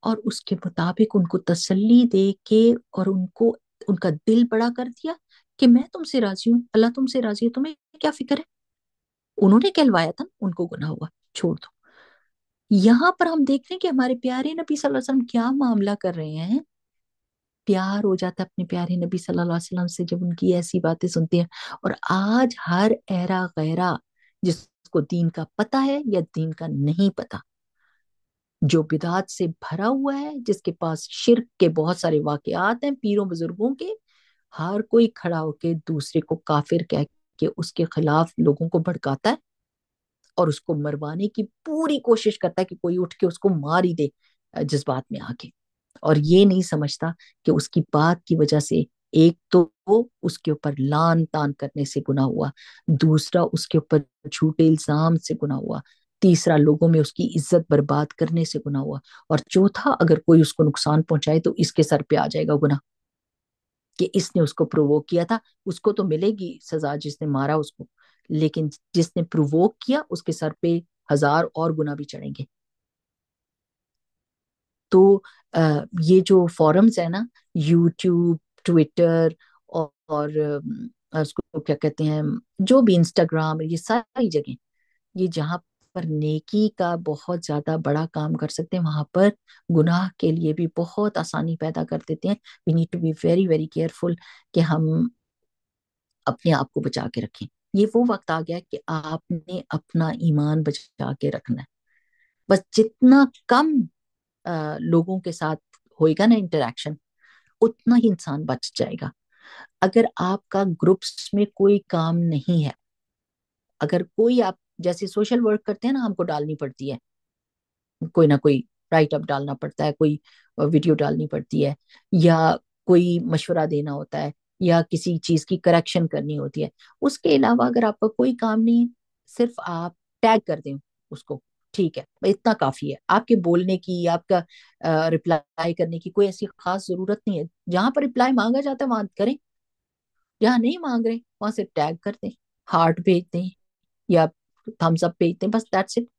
और उसके मुताबिक उनको तसल्ली दे के और उनको उनका दिल बड़ा कर दिया कि मैं तुमसे राजी हूं अल्लाह तुमसे राजी है तुम्हें क्या फिक्र है उन्होंने कहलवाया था उनको गुना हुआ छोड़ दो यहाँ पर हम देख रहे हैं कि हमारे प्यारे नबी सल्लल्लाहु अलैहि वसल्लम क्या मामला कर रहे हैं प्यार हो जाता है अपने प्यारे नबी सल्लल्लाहु अलैहि वसल्लम से जब उनकी ऐसी बातें सुनते हैं और आज हर एरा गैरा जिसको दीन का पता है या दीन का नहीं पता जो बिदात से भरा हुआ है जिसके पास शिरक के बहुत सारे वाकयात हैं पीरों बुजुर्गों के हर कोई खड़ा होके दूसरे को काफिर कह करके उसके खिलाफ लोगों को भड़काता है और उसको मरवाने की पूरी कोशिश करता है कि कोई उठ के उसको मार ही दे जज्बात में आके और ये नहीं समझता कि उसकी बात की वजह से एक तो उसके ऊपर लान तान करने से गुना हुआ दूसरा उसके ऊपर झूठे इल्जाम से गुना हुआ तीसरा लोगों में उसकी इज्जत बर्बाद करने से गुना हुआ और चौथा अगर कोई उसको नुकसान पहुंचाए तो इसके सर पे आ जाएगा गुना कि इसने उसको प्रोवोक किया था उसको तो मिलेगी सजा जिसने मारा उसको लेकिन जिसने प्रोवोक किया उसके सर पे हजार और गुना भी चढ़ेंगे तो ये जो फॉरम्स है ना यूट्यूब ट्विटर और, और उसको क्या कहते हैं जो भी इंस्टाग्राम ये सारी जगह ये जहां पर नेकी का बहुत ज्यादा बड़ा काम कर सकते हैं वहां पर गुनाह के लिए भी बहुत आसानी पैदा कर देते हैं we need to be very very careful कि हम अपने आप को बचा के रखें ये वो वक्त आ गया कि आपने अपना ईमान बचा के रखना है बस जितना कम आ, लोगों के साथ होएगा ना इंटरेक्शन उतना ही इंसान बच जाएगा अगर आपका ग्रुप्स में कोई काम नहीं है अगर कोई आप जैसे सोशल वर्क करते हैं ना हमको डालनी पड़ती है कोई ना कोई राइट अप डालना पड़ता है कोई वीडियो डालनी पड़ती है या कोई मशवरा देना होता है या किसी चीज की करेक्शन करनी होती है उसके अलावा अगर आपका कोई काम नहीं सिर्फ आप टैग कर दें उसको ठीक है इतना काफी है आपके बोलने की आपका रिप्लाई करने की कोई ऐसी खास जरूरत नहीं है जहां पर रिप्लाई मांगा जाता है वहां करें जहां नहीं मांग रहे वहां से टैग कर दें हार्ट भेज दें या थम्स अप भेजते हैं बस दैट्स इट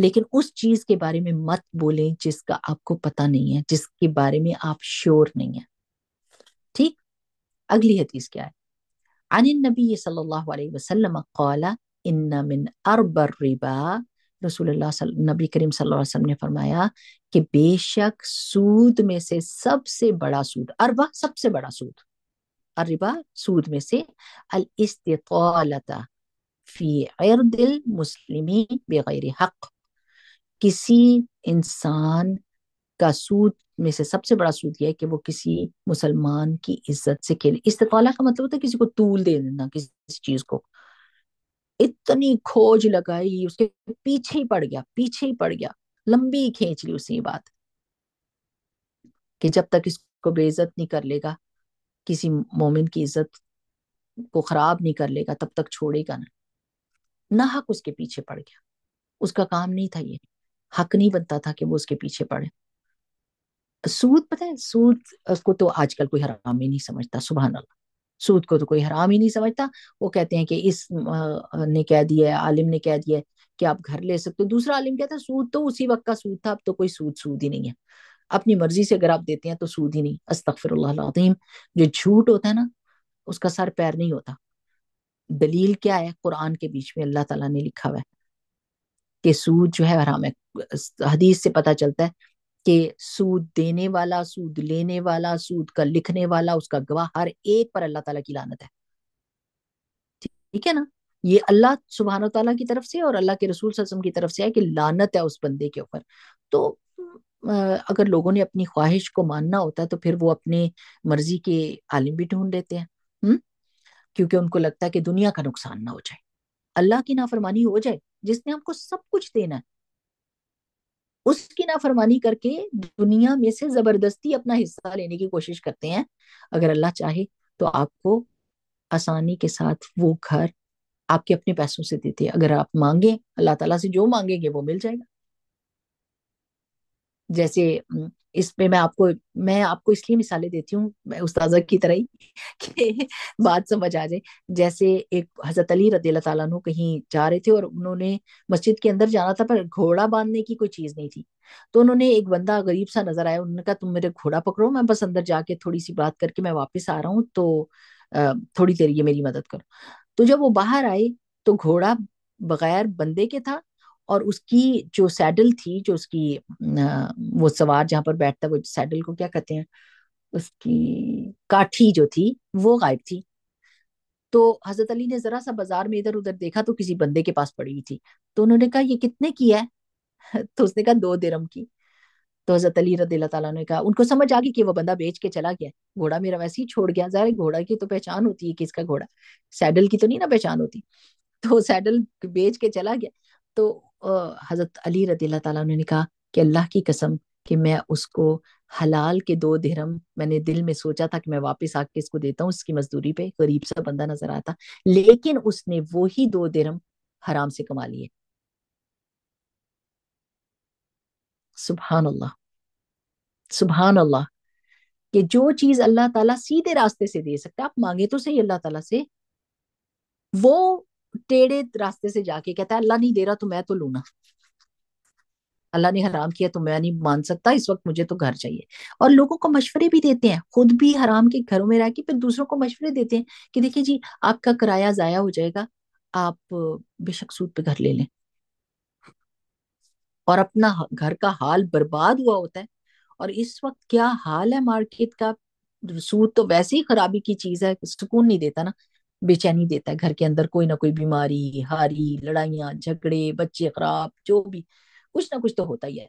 लेकिन उस चीज के बारे में मत बोलें जिसका आपको पता नहीं है जिसके बारे में आप श्योर नहीं है ठीक अगली हदीस क्या है अन नबी सल्लल्लाहु अलैहि वसल्लम कौला इन्ना मिन अरबर रिबा रसूलुल्लाह नबी करीम सल्लल्लाहु अलैहि वसल्लम ने फरमाया कि बेशक सूद में से सबसे बड़ा सूद अरबा सबसे बड़ा सूद अरबा सूद में से अल इस्तितालता फी अर्द मुस्लिमी बगैर हक किसी इंसान का सूद में से सबसे बड़ा सूद यह है कि वो किसी मुसलमान की इज्जत से खेले इस्तला का मतलब होता है किसी को तूल दे देना किसी चीज को इतनी खोज लगाई उसके पीछे ही पड़ गया पीछे ही पड़ गया लंबी खींच ली उसने बात कि जब तक इसको बेइज्जत नहीं कर लेगा किसी मोमिन की इज्जत को खराब नहीं कर लेगा तब तक छोड़ेगा ना ना हक उसके पीछे पड़ गया उसका काम नहीं था ये हक नहीं बनता था कि वो उसके पीछे पड़े सूद पता है सूद उसको तो आजकल कोई हराम ही नहीं समझता सुबह अल्लाह सूद को तो कोई हराम ही नहीं समझता वो कहते हैं कि इस ने कह दिया है आलिम ने कह दिया है कि आप घर ले सकते हो दूसरा आलिम कहता है सूद तो उसी वक्त का सूद था अब तो कोई सूद सूद ही नहीं है अपनी मर्जी से अगर आप देते हैं तो सूद ही नहीं अस्तफिर जो झूठ होता है ना उसका सर पैर नहीं होता दलील क्या है कुरान के बीच में अल्लाह ताला ने लिखा हुआ है कि सूद जो है हराम है हदीस से पता चलता है कि सूद देने वाला सूद लेने वाला सूद का लिखने वाला उसका गवाह हर एक पर अल्लाह ताला की लानत है ठीक है ना ये अल्लाह सुबहान तला की तरफ से और अल्लाह के रसूल सल्लम की तरफ से है कि लानत है उस बंदे के ऊपर तो अगर लोगों ने अपनी ख्वाहिश को मानना होता है तो फिर वो अपने मर्जी के आलिम भी ढूंढ लेते हैं क्योंकि उनको लगता है कि दुनिया का नुकसान ना हो जाए अल्लाह की नाफरमानी हो जाए जिसने हमको सब कुछ देना है उसकी नाफरमानी करके दुनिया में से जबरदस्ती अपना हिस्सा लेने की कोशिश करते हैं अगर अल्लाह चाहे तो आपको आसानी के साथ वो घर आपके अपने पैसों से देते हैं अगर आप मांगे अल्लाह ताला से जो मांगेंगे वो मिल जाएगा जैसे इस पे मैं आपको मैं आपको इसलिए मिसालें देती हूँ उस्ताजा की तरह ही कि बात समझ आ जाए जैसे एक हजरत अली रदी तला कहीं जा रहे थे और उन्होंने मस्जिद के अंदर जाना था पर घोड़ा बांधने की कोई चीज़ नहीं थी तो उन्होंने एक बंदा गरीब सा नजर आया उन्होंने कहा तुम मेरे घोड़ा पकड़ो मैं बस अंदर जाके थोड़ी सी बात करके मैं वापस आ रहा हूँ तो थोड़ी देर ये मेरी मदद करो तो जब वो बाहर आए तो घोड़ा बगैर बंदे के था और उसकी जो सैडल थी जो उसकी वो सवार जहां पर बैठता वो सैडल को क्या कहते हैं उसकी काठी जो थी वो गायब थी तो हजरत अली ने जरा सा बाजार में इधर उधर देखा तो किसी बंदे के पास पड़ी हुई थी तो उन्होंने कहा ये कितने की है तो उसने कहा दो दिरम की तो हजरत अली रद्ला तला ने कहा उनको समझ आ गई कि वो बंदा बेच के चला गया घोड़ा मेरा वैसे ही छोड़ गया जरा घोड़ा की तो पहचान होती है किसका घोड़ा सैडल की तो नहीं ना पहचान होती तो सैडल बेच के चला गया तो हज़रत अली रदी तुमने ने कहा कि अल्लाह की कसम कि मैं उसको हलाल के दो धर्म मैंने दिल में सोचा था कि मैं वापस आके इसको देता हूँ इसकी मजदूरी पे गरीब सा बंदा नजर आता लेकिन उसने वो ही दो धर्म हराम से कमा लिए सुबहान अल्लाह सुबहान अल्लाह कि जो चीज अल्लाह ताला सीधे रास्ते से दे सकता है आप मांगे तो सही अल्लाह ताला से वो टेढ़े रास्ते से जाके कहता है अल्लाह नहीं दे रहा तो मैं तो लू ना अल्लाह ने हराम किया तो मैं नहीं मान सकता इस वक्त मुझे तो घर चाहिए और लोगों को मशवरे भी देते हैं खुद भी हराम के घरों में रह के फिर दूसरों को मशवरे देते हैं कि देखिए जी आपका किराया जाया हो जाएगा आप बेशक सूद पे घर ले लें और अपना घर का हाल बर्बाद हुआ होता है और इस वक्त क्या हाल है मार्केट का सूद तो वैसे ही खराबी की चीज है सुकून नहीं देता ना बेचैनी देता है घर के अंदर कोई ना कोई बीमारी हारी लड़ाइयाँ झगड़े बच्चे खराब जो भी कुछ ना कुछ तो होता ही है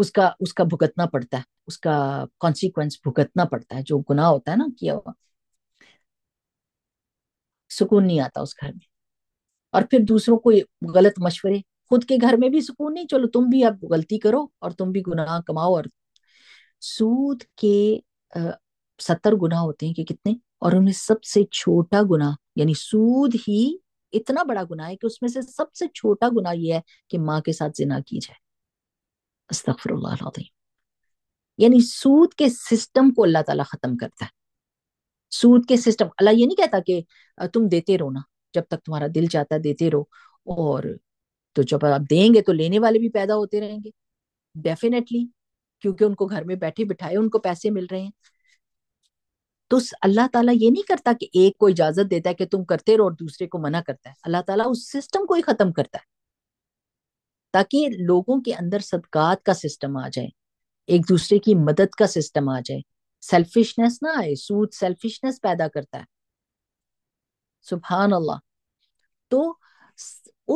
उसका उसका भुगतना पड़ता है उसका कॉन्सिक्वेंस भुगतना पड़ता है जो गुनाह होता है ना किया हुआ सुकून नहीं आता उस घर में और फिर दूसरों को गलत मशवरे खुद के घर में भी सुकून नहीं चलो तुम भी अब गलती करो और तुम भी गुनाह कमाओ और सूद के सत्तर गुना होते हैं कि कितने और उन्हें सबसे छोटा गुना यानी सूद ही इतना बड़ा गुना है कि उसमें से सबसे छोटा गुना यह है कि माँ के साथ जिना की जाए यानी सूद के सिस्टम को अल्लाह ताला खत्म करता है सूद के सिस्टम अल्लाह ये नहीं कहता कि तुम देते रहो ना जब तक तुम्हारा दिल चाहता है देते रहो और तो जब आप देंगे तो लेने वाले भी पैदा होते रहेंगे डेफिनेटली क्योंकि उनको घर में बैठे बिठाए उनको पैसे मिल रहे हैं तो अल्लाह ताला ये नहीं करता कि एक को इजाजत देता है कि तुम करते रहो और दूसरे को मना करता है अल्लाह ताला उस सिस्टम को ही खत्म करता है ताकि लोगों के अंदर सदकात का सिस्टम आ जाए एक दूसरे की मदद का सिस्टम आ जाए सेल्फिशनेस ना आए सूद सेल्फिशनेस पैदा करता है सुबहान अल्लाह तो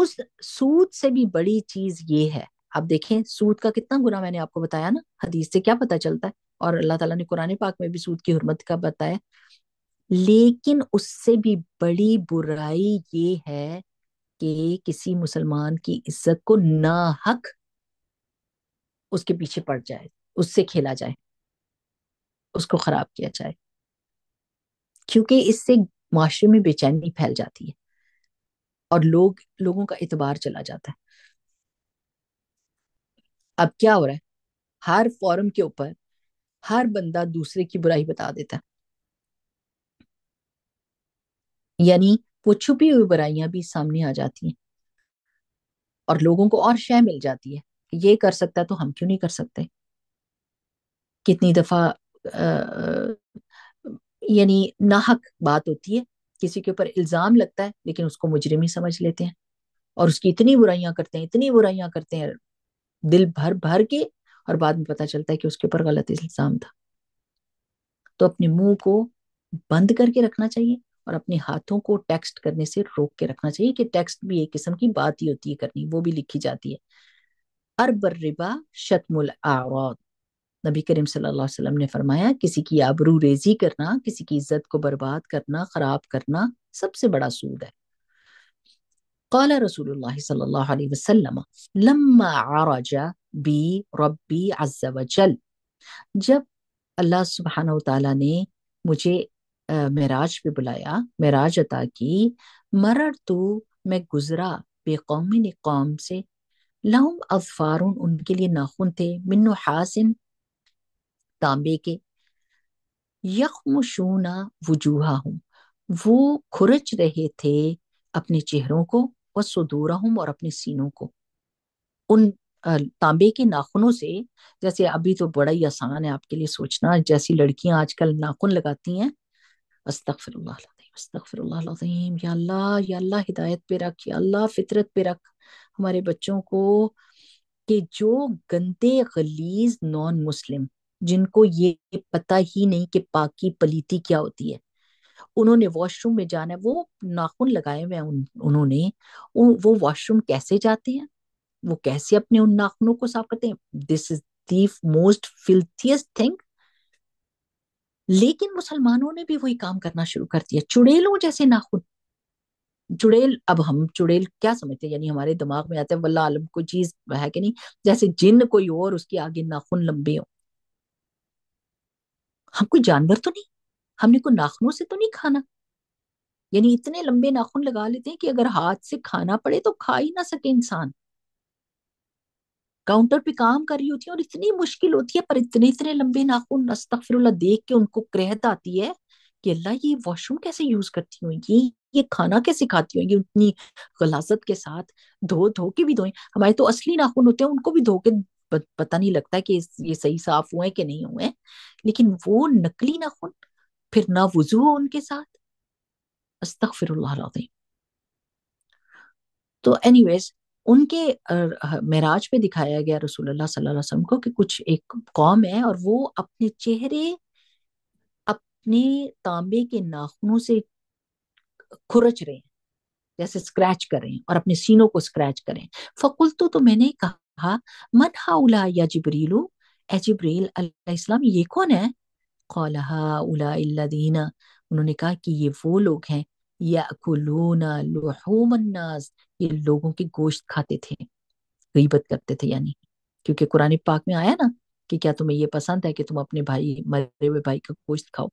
उस सूद से भी बड़ी चीज ये है आप देखें सूद का कितना गुना मैंने आपको बताया ना हदीस से क्या पता चलता है और अल्लाह ताला ने कुरान पाक में भी सूद की हरमत का बताया लेकिन उससे भी बड़ी बुराई ये है कि किसी मुसलमान की इज्जत को ना हक उसके पीछे पड़ जाए उससे खेला जाए उसको खराब किया जाए क्योंकि इससे माशरे में बेचैनी फैल जाती है और लोग लोगों का इतबार चला जाता है अब क्या हो रहा है हर फॉरम के ऊपर हर बंदा दूसरे की बुराई बता देता है यानी वो छुपी हुई बुराइयां भी सामने आ जाती हैं और लोगों को और शय मिल जाती है ये कर सकता है तो हम क्यों नहीं कर सकते कितनी दफा यानी नाहक बात होती है किसी के ऊपर इल्जाम लगता है लेकिन उसको मुजरिम ही समझ लेते हैं और उसकी इतनी बुराइयां करते हैं इतनी बुराइयां करते हैं दिल भर भर के और बाद में पता चलता है कि उसके ऊपर गलत इल्जाम था तो अपने मुंह को बंद करके रखना चाहिए और अपने हाथों को टेक्स्ट करने से रोक के रखना चाहिए कि टेक्स्ट भी एक किस्म की बात ही होती है करनी वो भी लिखी जाती है अरबर रिबा शतमुल आवाद नबी करीम सल्लल्लाहु अलैहि वसल्लम ने फरमाया किसी की आबरू रेजी करना किसी की इज्जत को बर्बाद करना खराब करना सबसे बड़ा सूद है कला रसूल सल्लाम अलैहि वसल्लम लम्मा आरजा बी रबी अजल जब अल्लाह सुबहान तला ने मुझे महराज पे बुलाया महराज अता की मरर तो मैं गुजरा बेकौमिन कौम से लहम अफार उनके लिए नाखून थे मिनु हासिन तांबे के यकमशूना वजूहा हूँ वो खुरच रहे थे अपने चेहरों को व हूँ और अपने सीनों को उन तांबे के नाखूनों से जैसे अभी तो बड़ा ही आसान है आपके लिए सोचना जैसी लड़कियां आजकल नाखून लगाती हैं अस्तगफिरुल्लाह अल्लाह या हिदायत पे रख या अल्लाह फितरत पे रख हमारे बच्चों को कि जो गंदे गलीज नॉन मुस्लिम जिनको ये पता ही नहीं कि पाकी पलीती क्या होती है उन्होंने वॉशरूम में जाना है वो नाखून लगाए हुए हैं उन, उन्होंने वो वॉशरूम कैसे जाते हैं वो कैसे अपने उन नाखनों को साफ करते हैं this is the most filthiest thing लेकिन मुसलमानों ने भी वही काम करना शुरू कर दिया चुड़ेलों जैसे नाखून चुड़ेल अब हम चुड़ैल क्या समझते हैं यानी हमारे दिमाग में आता है वल्ला आलम कोई चीज है कि नहीं जैसे जिन कोई और उसके आगे नाखून लंबे हो हम कोई जानवर तो नहीं हमने कोई नाखूनों से तो नहीं खाना यानी इतने लंबे नाखून लगा लेते हैं कि अगर हाथ से खाना पड़े तो खा ही ना सके इंसान काउंटर पे काम कर रही होती है और इतनी मुश्किल होती है पर इतने इतने लंबे नाखून अस्तफरुल्ला देख के उनको क्रहत आती है कि अल्लाह ये वॉशरूम कैसे यूज करती होंगी ये खाना कैसे खाती होंगी उतनी गलाजत के साथ धो धो के भी धोए हमारे तो असली नाखून होते हैं उनको भी धो के पता नहीं लगता कि ये सही साफ हुए कि नहीं हुए लेकिन वो नकली नाखून फिर ना वजू हो उनके साथ फिर तो एनीवेज उनके मेराज पे दिखाया गया अल्लाह सल्लल्लाहु अलैहि वसल्लम को कि कुछ एक कौम है और वो अपने चेहरे अपने तांबे के नाखूनों से खुरच रहे हैं जैसे स्क्रैच करें और अपने सीनों को स्क्रैच करें फकुल तो, तो मैंने कहा मन हाउला या जिब्रीलू ए जबरील अल्लाम ये कौन है कौला उला उन्होंने कहा कि ये वो लोग हैं याकुलूना लुहूम ये लोगों के गोश्त खाते थे गईबत करते थे यानी क्योंकि कुरान पाक में आया ना कि क्या तुम्हें ये पसंद है कि तुम अपने भाई मरे हुए भाई का गोश्त खाओ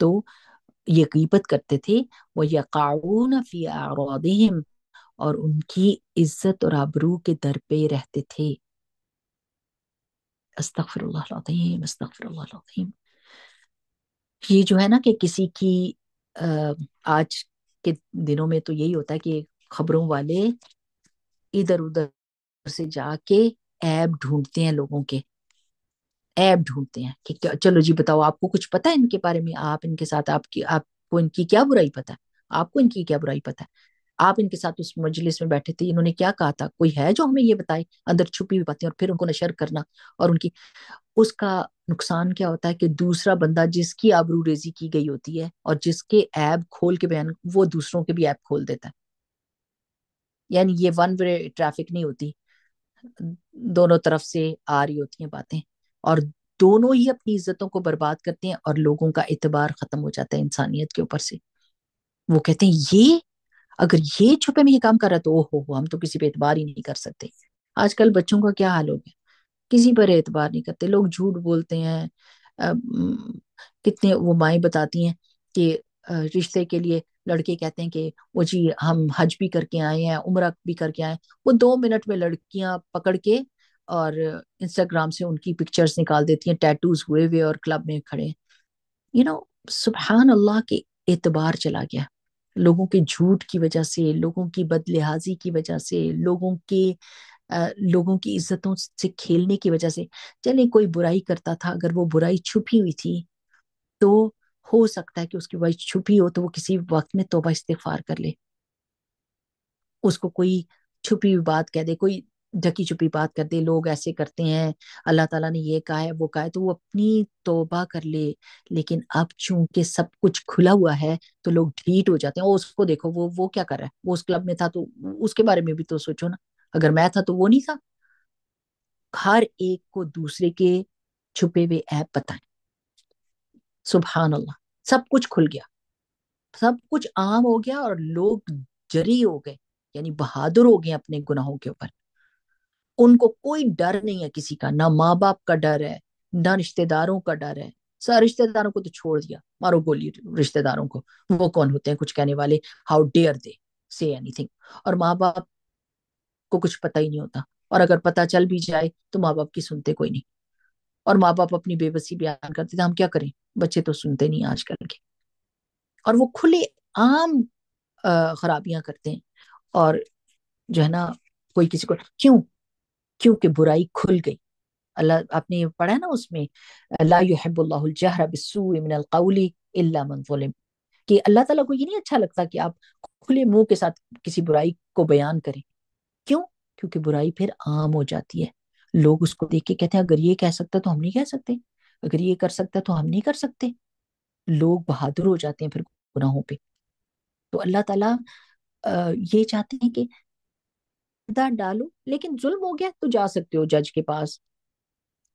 तो ये गीबत करते थे वह यकाउन फी और उनकी इज्जत और आबरू के दर पे रहते थे अस्तगफिरुल्लाह ये जो है ना कि किसी की आज के दिनों में तो यही होता है कि खबरों वाले इधर उधर से जाके ऐप ढूंढते हैं लोगों के ऐप ढूंढते हैं कि चलो जी बताओ आपको कुछ पता है इनके बारे में आप इनके साथ आपकी आपको इनकी क्या बुराई पता है आपको इनकी क्या बुराई पता है आप इनके साथ उस मजलिस में बैठे थे इन्होंने क्या कहा था कोई है जो हमें ये बताए अंदर छुपी हुई बातें और फिर उनको नशर करना और उनकी उसका नुकसान क्या होता है कि दूसरा बंदा जिसकी आबरू रेजी की गई होती है और जिसके ऐप खोल के बयान वो दूसरों के भी ऐप खोल देता है यानी ये वन वे ट्रैफिक नहीं होती दोनों तरफ से आ रही होती हैं बातें और दोनों ही अपनी इज्जतों को बर्बाद करते हैं और लोगों का एतबार खत्म हो जाता है इंसानियत के ऊपर से वो कहते हैं ये अगर ये छुपे में ये काम कर रहा है तो ओहो हम तो किसी पे एतबार ही नहीं कर सकते आजकल बच्चों का क्या हाल हो गया किसी पर एतबार नहीं करते लोग झूठ बोलते हैं कितने वो माए बताती हैं कि रिश्ते के लिए लड़के कहते हैं कि वो जी हम हज भी करके आए हैं उम्र भी करके आए हैं वो दो मिनट में लड़कियां पकड़ के और इंस्टाग्राम से उनकी पिक्चर्स निकाल देती हैं टैटूज हुए हुए और क्लब में खड़े यू नो सुबहान अल्लाह के एतबार चला गया लोगों के झूठ की वजह से लोगों की बदलिहाजी की वजह से लोगों के लोगों की इज्जतों से खेलने की वजह से चले कोई बुराई करता था अगर वो बुराई छुपी हुई थी तो हो सकता है कि उसकी बुराई छुपी हो तो वो किसी वक्त में तोबा इस्तेफार कर ले उसको कोई छुपी हुई बात कह दे कोई ढकी छुपी बात कर दे लोग ऐसे करते हैं अल्लाह ताला ने ये कहा है वो कहा है तो वो अपनी तोबा कर ले लेकिन अब चूंकि सब कुछ खुला हुआ है तो लोग ढीट हो जाते हैं और उसको देखो वो वो क्या कर रहा है वो उस क्लब में था तो उसके बारे में भी तो सोचो ना अगर मैं था तो वो नहीं था हर एक को दूसरे के छुपे हुए ऐप बताए सुबहान अल्लाह सब कुछ खुल गया सब कुछ आम हो गया और लोग जरी हो गए यानी बहादुर हो गए अपने गुनाहों के ऊपर उनको कोई डर नहीं है किसी का ना माँ बाप का डर है ना रिश्तेदारों का डर है सर रिश्तेदारों को तो छोड़ दिया मारो गोली रिश्तेदारों को वो कौन होते हैं कुछ कहने वाले how dare they say anything और माँ बाप को कुछ पता ही नहीं होता और अगर पता चल भी जाए तो माँ बाप की सुनते कोई नहीं और माँ बाप अपनी बेबसी बयान करते थे हम क्या करें बच्चे तो सुनते नहीं आजकल के और वो खुले आम खराबियां करते हैं और जो है ना कोई किसी को क्यों क्योंकि बुराई खुल गई अल्लाह आपने पढ़ा ना उसमें लाहबुल्लाजहरा कि अल्लाह ताला को ये नहीं अच्छा लगता कि आप खुले मुंह के साथ किसी बुराई को बयान करें क्यों क्योंकि बुराई फिर आम हो जाती है लोग उसको देख के कहते हैं अगर ये कह सकता तो हम नहीं कह सकते अगर ये कर सकता तो हम नहीं कर सकते लोग बहादुर हो जाते हैं फिर गुनाहों पे तो अल्लाह ताला ये चाहते हैं कि डालो लेकिन जुल्म हो गया तो जा सकते हो जज के पास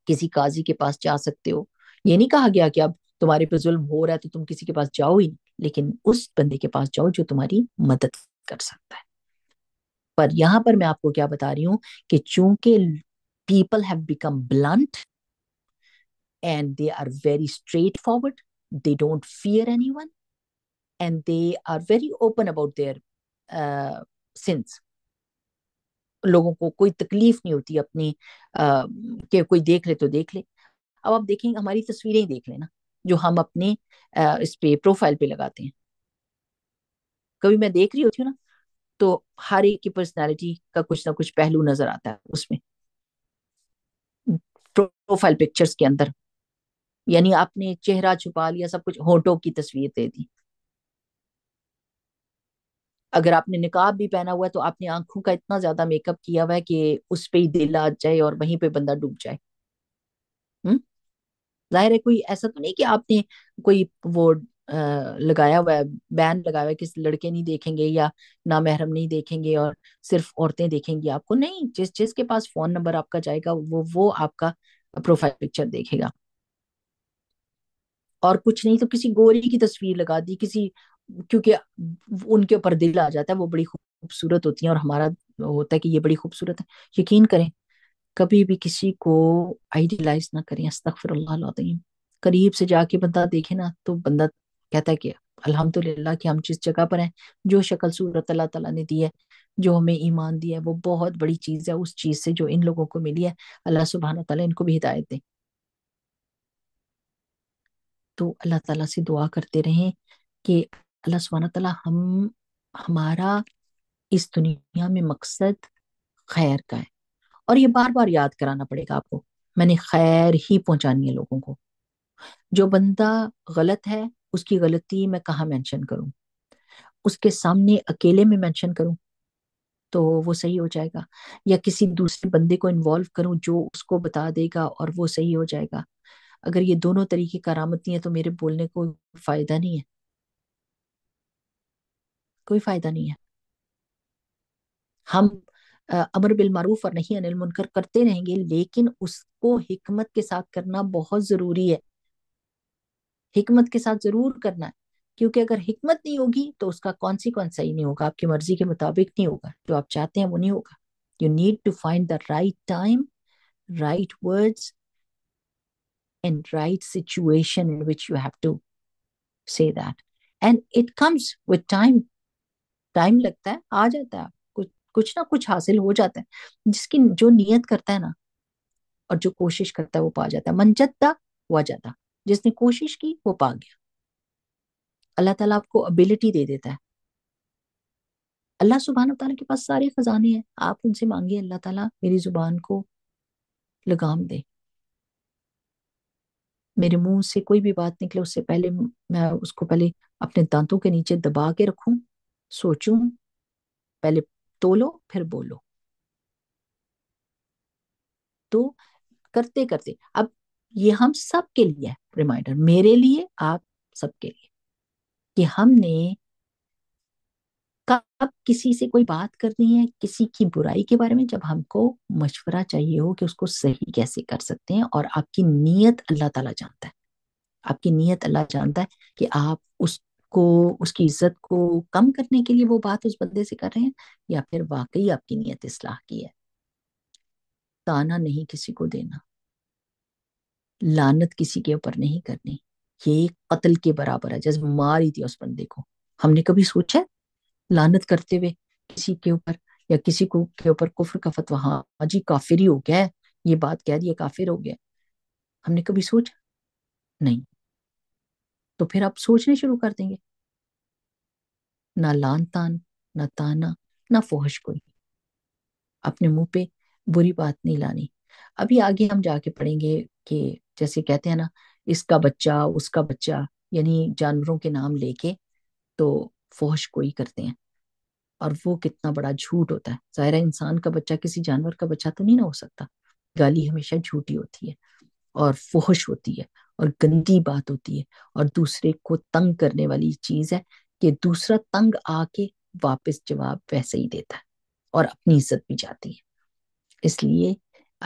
किसी काजी के पास जा सकते हो ये नहीं कहा गया कि अब तुम्हारे पे जुल्म हो रहा है तो तुम किसी के पास जाओ ही नहीं लेकिन उस बंदे के पास जाओ जो तुम्हारी मदद कर सकता है पर यहां पर मैं आपको क्या बता रही हूं कि चूंकि people have become blunt and they are very straightforward they don't fear any one and they are very open about their since लोगों को कोई तकलीफ नहीं होती अपनी uh, के कोई देख ले तो देख ले अब आप देखेंगे हमारी तस्वीरें ही देख लेना जो हम अपने uh, इस पे प्रोफाइल पे लगाते हैं कभी मैं देख रही होती हूँ ना तो हर एक की पर्सनालिटी का कुछ ना कुछ पहलू नजर आता है उसमें प्रोफाइल पिक्चर्स के अंदर यानी आपने चेहरा छुपा लिया सब कुछ होटो की तस्वीर दे दी अगर आपने निकाब भी पहना हुआ है तो आपने आंखों का इतना ज्यादा मेकअप किया हुआ है कि उस पर ही दिल आ जाए और वहीं पे बंदा डूब जाए हम्म जाहिर है कोई ऐसा तो नहीं कि आपने कोई वो लगाया हुआ है बैन लगाया हुआ है कि लड़के नहीं देखेंगे या ना महरम नहीं देखेंगे और सिर्फ औरतें देखेंगी आपको नहीं जिस जिसके पास फोन नंबर आपका जाएगा वो वो आपका प्रोफाइल पिक्चर देखेगा और कुछ नहीं तो किसी गोरी की तस्वीर लगा दी किसी क्योंकि उनके ऊपर दिल आ जाता है वो बड़ी खूबसूरत होती है और हमारा होता है कि ये बड़ी खूबसूरत है यकीन करें कभी भी किसी को आइडियलाइज ना करें अस्तफर करीब से जाके बंदा देखे ना तो बंदा कहता है कि अल्हम्दुलिल्लाह कि हम जिस जगह पर हैं जो शक्ल सूरत अल्लाह ताला ने दी है जो हमें ईमान दिया है वो बहुत बड़ी चीज़ है उस चीज़ से जो इन लोगों को मिली है अल्लाह सुबहाना तला इनको भी हिदायत दें तो अल्लाह ताला से दुआ करते रहें कि अल्लाह सुबहाना तला हम हमारा इस दुनिया में मकसद खैर का है और ये बार बार याद कराना पड़ेगा आपको मैंने खैर ही पहुंचानी है लोगों को जो बंदा गलत है उसकी गलती मैं कहाँ मेंशन करूं उसके सामने अकेले में मेंशन करूं तो वो सही हो जाएगा या किसी दूसरे बंदे को इन्वॉल्व करूं जो उसको बता देगा और वो सही हो जाएगा अगर ये दोनों तरीके करामती हैं तो मेरे बोलने को फायदा नहीं है कोई फायदा नहीं है हम अमर बिल और नहीं अनिल मुनकर करते रहेंगे लेकिन उसको हिकमत के साथ करना बहुत जरूरी है हिकमत के साथ जरूर करना है क्योंकि अगर हिकमत नहीं होगी तो उसका कॉन्सिक्वेंस सही नहीं होगा आपकी मर्जी के मुताबिक नहीं होगा जो तो आप चाहते हैं वो नहीं होगा you need to find the right time right words and right situation in which you have to say that and it comes with time time लगता है आ जाता है कुछ कुछ ना कुछ हासिल हो जाता है जिसकी जो नीयत करता है ना और जो कोशिश करता है वो पा जाता है मनजद्दा हुआ जाता जिसने कोशिश की वो पा गया अल्लाह ताला आपको एबिलिटी दे देता है अल्लाह सुबहान तला के पास सारे खजाने हैं आप उनसे मांगिए अल्लाह ताला मेरी जुबान को लगाम दे मेरे मुंह से कोई भी बात निकले उससे पहले मैं उसको पहले अपने दांतों के नीचे दबा के रखूं सोचूं पहले तोलो फिर बोलो तो करते करते अब ये हम सब के लिए रिमाइंडर मेरे लिए आप सबके लिए कि हमने कब किसी से कोई बात करनी है किसी की बुराई के बारे में जब हमको मशवरा चाहिए हो कि उसको सही कैसे कर सकते हैं और आपकी नीयत अल्लाह ताला जानता है आपकी नीयत अल्लाह जानता है कि आप उसको उसकी इज्जत को कम करने के लिए वो बात उस बंदे से कर रहे हैं या फिर वाकई आपकी नीयत इसलाह की है ताना नहीं किसी को देना लानत किसी के ऊपर नहीं करनी ये कत्ल के बराबर है जैसे मार ही दिया उस बंदे को हमने कभी सोचा लानत करते हुए किसी के ऊपर या किसी को के ऊपर कुफर का फतवा हाँ जी काफिर ही हो गया है ये बात कह दी काफिर हो गया हमने कभी सोचा नहीं तो फिर आप सोचने शुरू कर देंगे ना लान तान ना ताना ना फोहश कोई अपने मुंह पे बुरी बात नहीं लानी अभी आगे हम जाके पढ़ेंगे कि जैसे कहते हैं ना इसका बच्चा उसका बच्चा यानी जानवरों के नाम लेके तो फौश कोई करते हैं और वो कितना बड़ा झूठ होता है ज़ाहिर इंसान का बच्चा किसी जानवर का बच्चा तो नहीं ना हो सकता गाली हमेशा झूठी होती है और फोहश होती है और गंदी बात होती है और दूसरे को तंग करने वाली चीज है कि दूसरा तंग आके वापस जवाब वैसे ही देता है और अपनी इज्जत भी जाती है इसलिए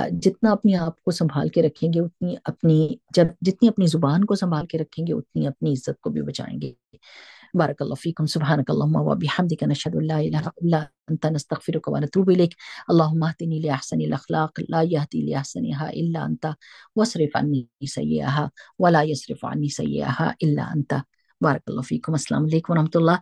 जितना अपने आप को संभाल के रखेंगे उतनी अपनी जब जितनी अपनी जुबान को संभाल के रखेंगे उतनी अपनी इज्जत को भी बचाएंगे बारक फ़ीकम सुबहानक वबिहमदिक नशहद ला इलाहा इल्ला अंत नस्तगफिरुक व انت نستغفرك ونتوب اليك اللهم اهدني لاحسن الاخلاق لا يهدي لاحسنها الا انت واصرف عني سيئها ولا يصرف عني سيئها الا انت بارك الله فيكم السلام عليكم ورحمه الله